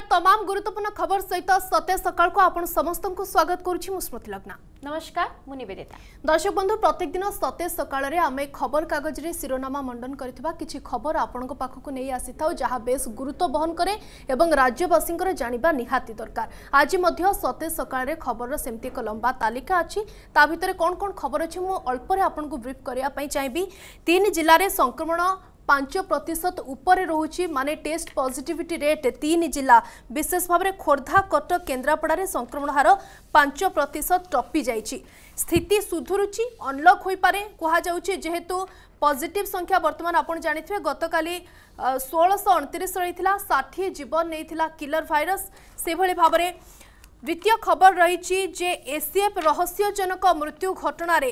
নমস্কার তমাম গুরুত্বপূর্ণ খবর সহিত সতে সকাল আপন সমস্ত স্বাগত করছি মু স্মৃতি লগ্না নমস্কার মু নিবেদিতা দর্শক বন্ধু প্রত্যেক দিন সতে সকালে আমি খবর কাগজরে শিরোনামা মণ্ডন করে কিছু খবর আপনার পাখক নিয়ে আসি থাও যা বেশ গুরুত্ব বহন করে এবং রাজ্যবাসীঙ্কর জাঁয়া নিহাতি দরকার আজ মধ্য সতে সকালে খবর সেমতি এক লম্বা তালিকা আছে তা ভিতরে কোণ কোণ খবর আছে মু অল্পরে আপনার ব্রিফ করা চাইবি তিন জেলার সংক্রমণ ପାଞ୍ଚ ପ୍ରତିଶତ ଉପରେ ରହୁଛି ମାନେ ଟେଷ୍ଟ ପଜିଟିଭିଟି ରେଟ୍ ତିନି ଜିଲ୍ଲା ବିଶେଷ ଭାବରେ ଖୋର୍ଦ୍ଧା କଟକ କେନ୍ଦ୍ରାପଡ଼ାରେ ସଂକ୍ରମଣ ହାର ପାଞ୍ଚ ପ୍ରତିଶତ ଟପି ଯାଇଛି ସ୍ଥିତି ସୁଧୁରୁଛି ଅନ୍ଲକ୍ ହୋଇପାରେ କୁହାଯାଉଛି ଯେହେତୁ ପଜିଟିଭ୍ ସଂଖ୍ୟା ବର୍ତ୍ତମାନ ଆପଣ ଜାଣିଥିବେ ଗତକାଲି ଷୋହଳଶହ ଅଣତିରିଶ ରହିଥିଲା ଷାଠିଏ ଜୀବନ ନେଇଥିଲା କିଲର ଭାଇରସ୍ ସେଭଳି ଭାବରେ ଦ୍ୱିତୀୟ ଖବର ରହିଛି ଯେ ଏସିଏଫ୍ ରହସ୍ୟଜନକ ମୃତ୍ୟୁ ଘଟଣାରେ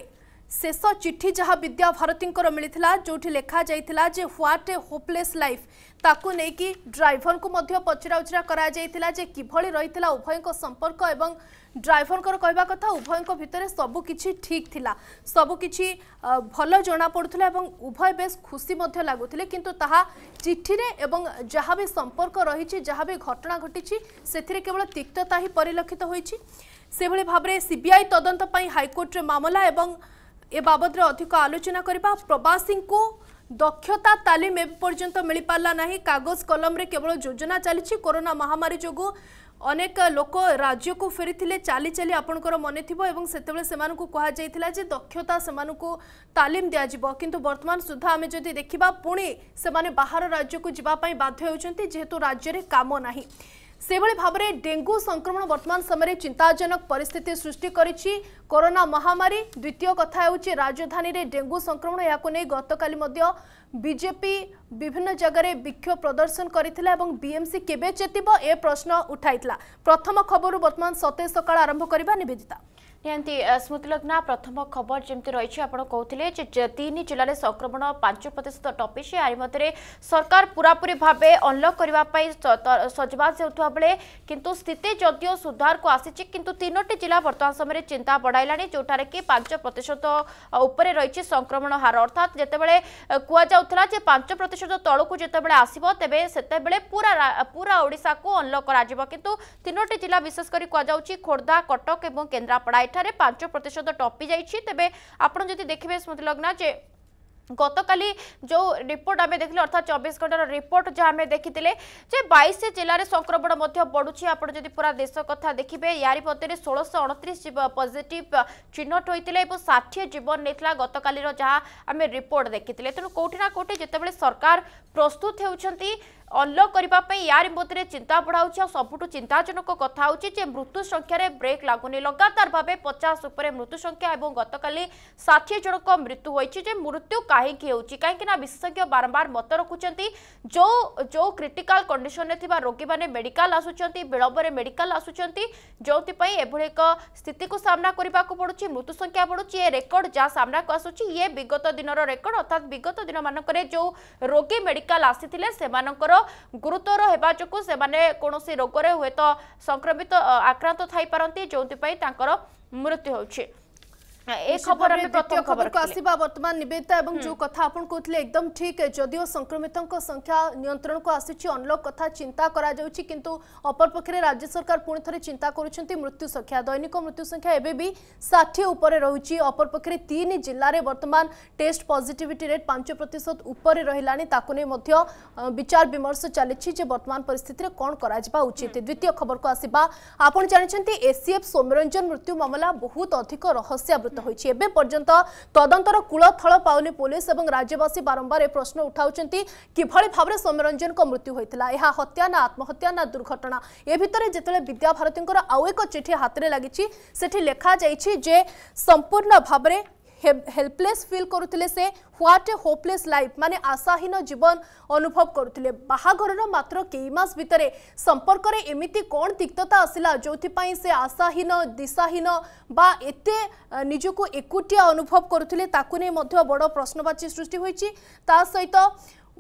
শেষ চিঠি যা বিদ্যা ভারতীঙ্কর মিলিলা যেটি লেখা যাই যে হোয়াট এ হোপলেস লাইফ তাকে নেই ড্রাইভর কু পচরাউচরা করা যাই যে কিভাবে রয়েছে উভয়ঙ্ক সম্পর্ক এবং ড্রাইভরঙ্কর কহা কথা উভয়ঙ্ক ভিতরে সবুকিছি ঠিক লা সবুকিছি ভাল জনাপড়ুলে এবং উভয় বেশ খুশি লাগুলে কিন্তু তাহা চিঠিরে এবং যা বি সম্পর্ক রয়েছে যা বি ঘটনা ঘটিছি সেথিরে কেবল তিক্ততা হি পরিলক্ষিত হয়েছে সেভাবে ভাবে সিবিআই তদন্ত হাইকোর্টের মামলা এবং ଏ ବାବଦରେ ଅଧିକ ଆଲୋଚନା କରିବା ପ୍ରବାସୀଙ୍କୁ ଦକ୍ଷତା ତାଲିମ ଏବେ ପର୍ଯ୍ୟନ୍ତ ମିଳିପାରିଲା ନାହିଁ କାଗଜ କଲମରେ କେବଳ ଯୋଜନା ଚାଲିଛି କରୋନା ମହାମାରୀ ଯୋଗୁଁ ଅନେକ ଲୋକ ରାଜ୍ୟକୁ ଫେରିଥିଲେ ଚାଲି ଚାଲି ଆପଣଙ୍କର ମନେ ଥିବ ଏବଂ ସେତେବେଳେ ସେମାନଙ୍କୁ କୁହାଯାଇଥିଲା ଯେ ଦକ୍ଷତା ସେମାନଙ୍କୁ ତାଲିମ ଦିଆଯିବ କିନ୍ତୁ ବର୍ତ୍ତମାନ ସୁଦ୍ଧା ଆମେ ଯଦି ଦେଖିବା ପୁଣି ସେମାନେ ବାହାର ରାଜ୍ୟକୁ ଯିବା ପାଇଁ ବାଧ୍ୟ ହେଉଛନ୍ତି ଯେହେତୁ ରାଜ୍ୟରେ କାମ ନାହିଁ ସେଭଳି ଭାବରେ ଡେଙ୍ଗୁ ସଂକ୍ରମଣ ବର୍ତ୍ତମାନ ସମୟରେ ଚିନ୍ତାଜନକ ପରିସ୍ଥିତି ସୃଷ୍ଟି କରିଛି କରୋନା ମହାମାରୀ ଦ୍ୱିତୀୟ କଥା ହେଉଛି ରାଜଧାନୀରେ ଡେଙ୍ଗୁ ସଂକ୍ରମଣ ଏହାକୁ ନେଇ ଗତକାଲି ମଧ୍ୟ ବିଜେପି ବିଭିନ୍ନ ଜାଗାରେ ବିକ୍ଷୋଭ ପ୍ରଦର୍ଶନ କରିଥିଲା ଏବଂ ବିଏମ୍ସି କେବେ ଚେତିବ ଏ ପ୍ରଶ୍ନ ଉଠାଇଥିଲା ପ୍ରଥମ ଖବରରୁ ବର୍ତ୍ତମାନ ସତେଜ ସକାଳ ଆରମ୍ଭ କରିବା ନିବେଦିତା ନିହାତି ସ୍ମୃତିଲଗ୍ନା ପ୍ରଥମ ଖବର ଯେମିତି ରହିଛି ଆପଣ କହୁଥିଲେ ଯେ ତିନି ଜିଲ୍ଲାରେ ସଂକ୍ରମଣ ପାଞ୍ଚ ପ୍ରତିଶତ ଟପିଛି ଆରି ମଧ୍ୟରେ ସରକାର ପୁରାପୁରି ଭାବେ ଅନଲକ୍ କରିବା ପାଇଁ ସଜବାଜ ହେଉଥିବା ବେଳେ କିନ୍ତୁ ସ୍ଥିତି ଯଦିଓ ସୁଧାରକୁ ଆସିଛି କିନ୍ତୁ ତିନୋଟି ଜିଲ୍ଲା ବର୍ତ୍ତମାନ ସମୟରେ ଚିନ୍ତା ବଢ଼ାଇଲାଣି ଯେଉଁଠାରେ କି ପାଞ୍ଚ ପ୍ରତିଶତ ଉପରେ ରହିଛି ସଂକ୍ରମଣ ହାର ଅର୍ଥାତ୍ ଯେତେବେଳେ କୁହାଯାଉଥିଲା ଯେ ପାଞ୍ଚ ପ୍ରତିଶତ ତଳକୁ ଯେତେବେଳେ ଆସିବ ତେବେ ସେତେବେଳେ ପୁରା ପୁରା ଓଡ଼ିଶାକୁ ଅନଲକ୍ କରାଯିବ କିନ୍ତୁ ତିନୋଟି ଜିଲ୍ଲା ବିଶେଷ କରି କୁହାଯାଉଛି ଖୋର୍ଦ୍ଧା କଟକ ଏବଂ କେନ୍ଦ୍ରାପଡ଼ା ଏଠାରେ ପାଞ୍ଚ ପ୍ରତିଶତ ଟପି ଯାଇଛି ତେବେ ଆପଣ ଯଦି ଦେଖିବେ ସ୍ମୃତି ଲଗ୍ନା ଯେ গতকালি যে রিপোর্ট আমি দেখলে অর্থাৎ চব্বিশ ঘণ্টার রিপোর্ট যা আমি দেখিলে যে বাইশ জেলার সংক্রমণ বড়ুছে আপনার যদি পুরা দেশ কথা দেখবে ইয়ারি মধ্যে ষোলশ অণত্রিশ পজিটিভ চিহ্নট হয়েছিল এবং ষাঠিয়ে জীবন নিয়েছিল গতকালের যা আমি রিপোর্ট দেখিলে তেমন কোটি না কোটি যেতবে সরকার প্রস্তুত হচ্ছেন অনলক করা ইয়ারি মধ্যে চিন্তা বড়াউছে সবুঠু চিন্তাজনক কথা হচ্ছে যে মৃত্যু সংখ্যার ব্রেক লাগুনি লগাতার ভাবে পচাশ উপরে মৃত্যু সংখ্যা এবং গতকাল ষাঠিয়ে জনক মৃত্যু হয়েছে যে মৃত্যু কাহিকি হচ্ছে কিনা বিশেষজ্ঞ বারম্বার মত রাখুন যে যে ক্রিটিকাল কন্ডিশনে থাকা রোগী মানে মেডিকাল আসুচার বিলম্বরে মেডিকাল আসুচার যেপাই এভাবে এক স্থিতি সামনা করা পড়ুছে মৃত্যু সংখ্যা বড়ুছে এ রেকর্ড যা সামনাকু আসুচি ইয়ে বিগত দিনর রেকর্ড অর্থাৎ বিগত দিন মানুষ যে রোগী মেডিকাল ମେଡିକାଲ ଆସିଥିଲେ ସେମାନଙ୍କର ଗୁରୁତର ହେବା ଯୋଗୁଁ ସେମାନେ କୌଣସି ରୋଗରେ ହୁଏତ ସଂକ୍ରମିତ ଆକ୍ରାନ୍ତ ଥାଇପାରନ୍ତି ଯେଉଁଥିପାଇଁ ତାଙ୍କର ମୃତ୍ୟୁ ହେଉଛି राज्य सरकार पुणे चिंता कर मृत्यु संख्या दैनिक मृत्यु संख्या रही अपरपक्ष जिले में बर्तमान टेस्ट पजिटे पांच प्रतिशत रहा विचार विमर्श चली बर्तमान परिस्थित कौन कर द्वितीय खबर को आसान जानते एसीएफ सौम्यरंजन मृत्यु मामला बहुत अधिक रहस्यावृत ব্যক্ত হয়েছে এবে পর্যন্ত তদন্তর কূলথল পাওনি পুলিশ এবং রাজ্যবাসী বারম্বার এ প্রশ্ন উঠাউছেন কিভাবে ভাবে সৌম্যরঞ্জন মৃত্যু হয়েছিল এহা হত্যা না আত্মহত্যা না দুর্ঘটনা এ ভিতরে যেতবে বিদ্যাভারতীঙ্কর আউ এক চিঠি হাতে লাগিছে সেটি লেখা যাইছি যে সম্পূর্ণ ভাবে হেল্পলেস ফিল করুলে সে হোয়াট এ হোপলেস লাইফ মানে আশাহীন জীবন অনুভব করুলে বাহাঘরর মাত্র কেই মাস ভিতরে সম্পর্করে এমিতি কোণ তিক্ততা আসিলা যেপাই সে আশাহীন দিশাহীন বা এতে নিজকে একুটিয়া অনুভব করুলে তাকে নিয়ে মধ্য বড় প্রশ্নবাচী সৃষ্টি হয়েছে তা সহিত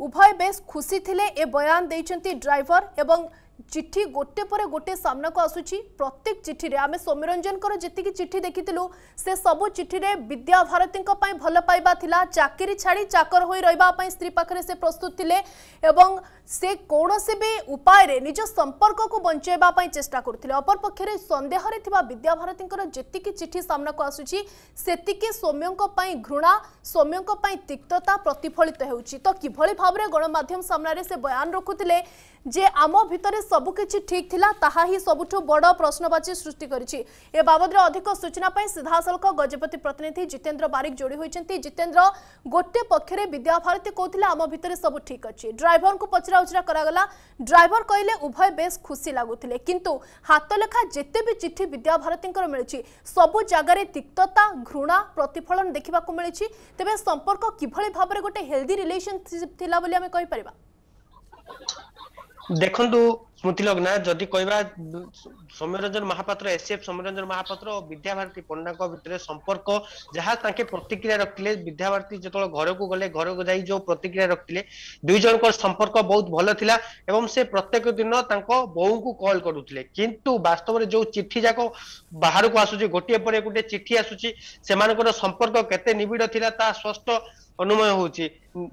উভয় বেশ খুশি লে এ বয়ান দিয়েছেন ড্রাইভর এবং चिठी गोटे पर गोटे सामना को आसूरी प्रत्येक चिठी आम सौम्यरंजन जी चिठी देखी से सब चिठी विद्या भारती भल पाइबा चाकरी छाड़ी चाकर हो रही स्त्री पाखे से प्रस्तुत थी एवं ସେ କୌଣସି ବି ଉପାୟରେ ନିଜ ସମ୍ପର୍କକୁ ବଞ୍ଚାଇବା ପାଇଁ ଚେଷ୍ଟା କରୁଥିଲେ ଅପରପକ୍ଷରେ ସନ୍ଦେହରେ ଥିବା ବିଦ୍ୟାଭାରତୀଙ୍କର ଯେତିକି ଚିଠି ସାମ୍ନାକୁ ଆସୁଛି ସେତିକି ସୌମ୍ୟଙ୍କ ପାଇଁ ଘୃଣା ସୌମ୍ୟଙ୍କ ପାଇଁ ତିକ୍ତତା ପ୍ରତିଫଳିତ ହେଉଛି ତ କିଭଳି ଭାବରେ ଗଣମାଧ୍ୟମ ସାମ୍ନାରେ ସେ ବୟାନ ରଖୁଥିଲେ ଯେ ଆମ ଭିତରେ ସବୁକିଛି ଠିକ୍ ଥିଲା ତାହା ହିଁ ସବୁଠୁ ବଡ଼ ପ୍ରଶ୍ନବାଚୀ ସୃଷ୍ଟି କରିଛି ଏ ବାବଦରେ ଅଧିକ ସୂଚନା ପାଇଁ ସିଧାସଳଖ ଗଜପତି ପ୍ରତିନିଧି ଜିତେନ୍ଦ୍ର ବାରିକ ଯୋଡ଼ି ହୋଇଛନ୍ତି ଜିତେନ୍ଦ୍ର ଗୋଟିଏ ପକ୍ଷରେ ବିଦ୍ୟାଭାରତୀ କହୁଥିଲେ ଆମ ଭିତରେ ସବୁ ଠିକ୍ ଅଛି ଡ୍ରାଇଭରଙ୍କୁ ପଚରା ପଚରାଉଚରା କରାଗଲା ଡ୍ରାଇଭର କହିଲେ ଉଭୟ ବେଶ୍ ଖୁସି ଲାଗୁଥିଲେ କିନ୍ତୁ ହାତଲେଖା ଯେତେ ବି ଚିଠି ବିଦ୍ୟାଭାରତୀଙ୍କର ମିଳିଛି ସବୁ ଜାଗାରେ ତିକ୍ତତା ଘୃଣା ପ୍ରତିଫଳନ ଦେଖିବାକୁ ମିଳିଛି ତେବେ ସମ୍ପର୍କ କିଭଳି ଭାବରେ ଗୋଟେ ହେଲ୍ଦି ରିଲେସନସିପ୍ ଥିଲା ବୋଲି ଆମେ କହିପାରିବା ଦେଖନ୍ତୁ ସ୍ମୃତି ଲଗ୍ନା ଯଦି କହିବା ସୌମ୍ୟରଞ୍ଜନ ମହାପାତ୍ର ଏସ୍ଏଫ୍ ସୌମ୍ୟରଞ୍ଜନ ମହାପାତ୍ର ଓ ବିଦ୍ୟାଭାରତୀ ପଣ୍ଡାଙ୍କ ଭିତରେ ସମ୍ପର୍କ ଯାହା ତାଙ୍କେ ପ୍ରତିକ୍ରିୟା ରଖିଥିଲେ ବିଦ୍ୟାଭାରତୀ ଯେତେବେଳେ ଘରକୁ ଗଲେ ଘରକୁ ଯାଇ ଯୋଉ ପ୍ରତିକ୍ରିୟା ରଖିଥିଲେ ଦୁଇ ଜଣଙ୍କ ସମ୍ପର୍କ ବହୁତ ଭଲ ଥିଲା ଏବଂ ସେ ପ୍ରତ୍ୟେକ ଦିନ ତାଙ୍କ ବୋଉଙ୍କୁ କଲ୍ କରୁଥିଲେ କିନ୍ତୁ ବାସ୍ତବରେ ଯୋଉ ଚିଠି ଯାକ ବାହାରକୁ ଆସୁଛି ଗୋଟିଏ ପରେ ଗୋଟିଏ ଚିଠି ଆସୁଛି ସେମାନଙ୍କର ସମ୍ପର୍କ କେତେ ନିବିଡ଼ ଥିଲା ତା ସ୍ପଷ୍ଟ অনুময় হচ্ছে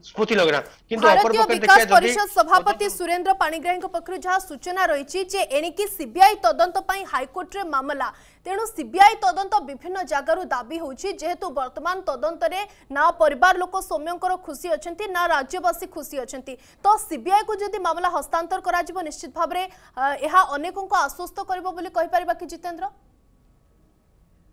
স্ফূর্তি লগনা কিন্তু অপরপক্ষে দেখা যদি সভাপতি সুরেন্দ্র পাণিগ্রাহীঙ্ক পক্ষর যা সূচনা রয়েছে যে এণিকি সিবিআই তদন্ত পাই হাইকোর্টরে মামলা তেণু সিবিআই তদন্ত বিভিন্ন জায়গার দাবি হচ্ছে যেহেতু বর্তমান তদন্তরে না পরিবার লোক সৌম্যঙ্কর খুশি অনেক না রাজ্যবাসী খুশি অনেক তো সিবিআই কু যদি মামলা হস্তান্তর করা নিশ্চিত ভাবে অনেক আশ্বস্ত করব বলে কইপার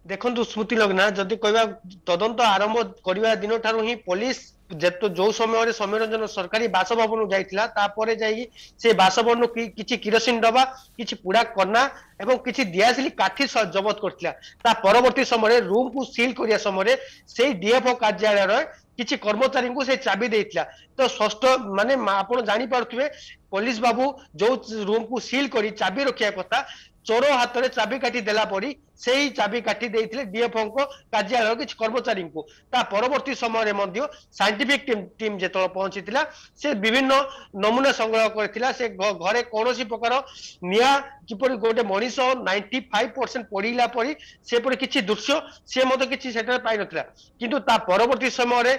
ଦେଖନ୍ତୁ ସ୍ମୃତି ଲଗ୍ନା ଯଦି କହିବା ତଦନ୍ତ ଆରମ୍ଭ କରିବା ଦିନଠାରୁ ହିଁ ପୋଲିସ ଯେତେ ଯୋଉ ସମୟରେ ସୌମ୍ୟରଞ୍ଜନ ସରକାରୀ ବାସଭବନକୁ ଯାଇଥିଲା ତାପରେ ଯାଇକି ସେ ବାସଭବନରୁ କିଛି କିରୋସିନ ଡବା କିଛି ପୋଡ଼ା କନା ଏବଂ କିଛି ଦିଆସିଲି କାଠି ଜବତ କରିଥିଲା ତା ପରବର୍ତ୍ତୀ ସମୟରେ ରୁମକୁ ସିଲ୍ କରିବା ସମୟରେ ସେଇ ଡିଏଫଓ କାର୍ଯ୍ୟାଳୟରେ କିଛି କର୍ମଚାରୀଙ୍କୁ ସେ ଚାବି ଦେଇଥିଲା ତ ଷଷ୍ଠ ମାନେ ଆପଣ ଜାଣିପାରୁଥିବେ ପୋଲିସ ବାବୁ ଯୋଉ ରୁମକୁ ସିଲ୍ କରି ଚାବି ରଖିବା କଥା ଚୋର ହାତରେ ଚାବିକାଠି ଦେଲା ପରି ସେଇ ଚାବିକାଠି ଦେଇଥିଲେ ଡିଏଫଓଙ୍କ କାର୍ଯ୍ୟାଳୟ କିଛି କର୍ମଚାରୀଙ୍କୁ ତା ପରବର୍ତ୍ତୀ ସମୟରେ ମଧ୍ୟ ସାଇଣ୍ଟିଫିକ ଟିମ୍ ଯେତେବେଳେ ପହଞ୍ଚିଥିଲା ସେ ବିଭିନ୍ନ ନମୁନା ସଂଗ୍ରହ କରିଥିଲା ସେ ଘରେ କୌଣସି ପ୍ରକାର ନିଆଁ କିପରି ଗୋଟେ ମଣିଷ ନାଇଣ୍ଟି ଫାଇଭ ପରସେଣ୍ଟ ପଡିଲା ପରି ସେପରି କିଛି ଦୃଶ୍ୟ ସେ ମଧ୍ୟ କିଛି ସେଠାରେ ପାଇନଥିଲା କିନ୍ତୁ ତା ପରବର୍ତ୍ତୀ ସମୟରେ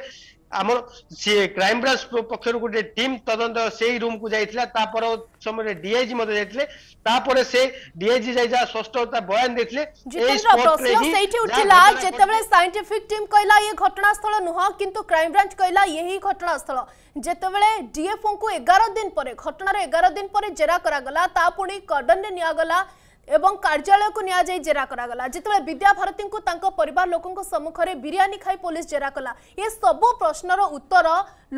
আমার সি ক্রাইম ব্রাঞ্চ পক্ষর গোটে টিম তদন্ত সেই রুমকু যাই তা পর সময় ডিআইজি মধ্যে যাই তাপরে সে ডিআইজি যাই যা ষষ্ঠ তা বয়ান দেখলে এই স্পটরে হি সেইটি উঠিলা যেতবেলে সাইন্টিফিক টিম কইলা এই ঘটনাস্থল নুহ কিন্তু ক্রাইম ব্রাঞ্চ কইলা এই ঘটনাস্থল যেতবেলে ডিএফও কু 11 দিন পরে ঘটনার 11 দিন পরে জেরা করা গলা তা পুনি কর্ডন নে নিয়া গলা ଏବଂ କାର୍ଯ୍ୟାଳୟକୁ ନିଆଯାଇ ଜେରା କରାଗଲା ଯେତେବେଳେ ବିଦ୍ୟାଭାରତୀଙ୍କୁ ତାଙ୍କ ପରିବାର ଲୋକଙ୍କ ସମ୍ମୁଖରେ ବିରିୟାନୀ ଖାଇ ପୋଲିସ ଜେରା କଲା ଏ ସବୁ ପ୍ରଶ୍ନର ଉତ୍ତର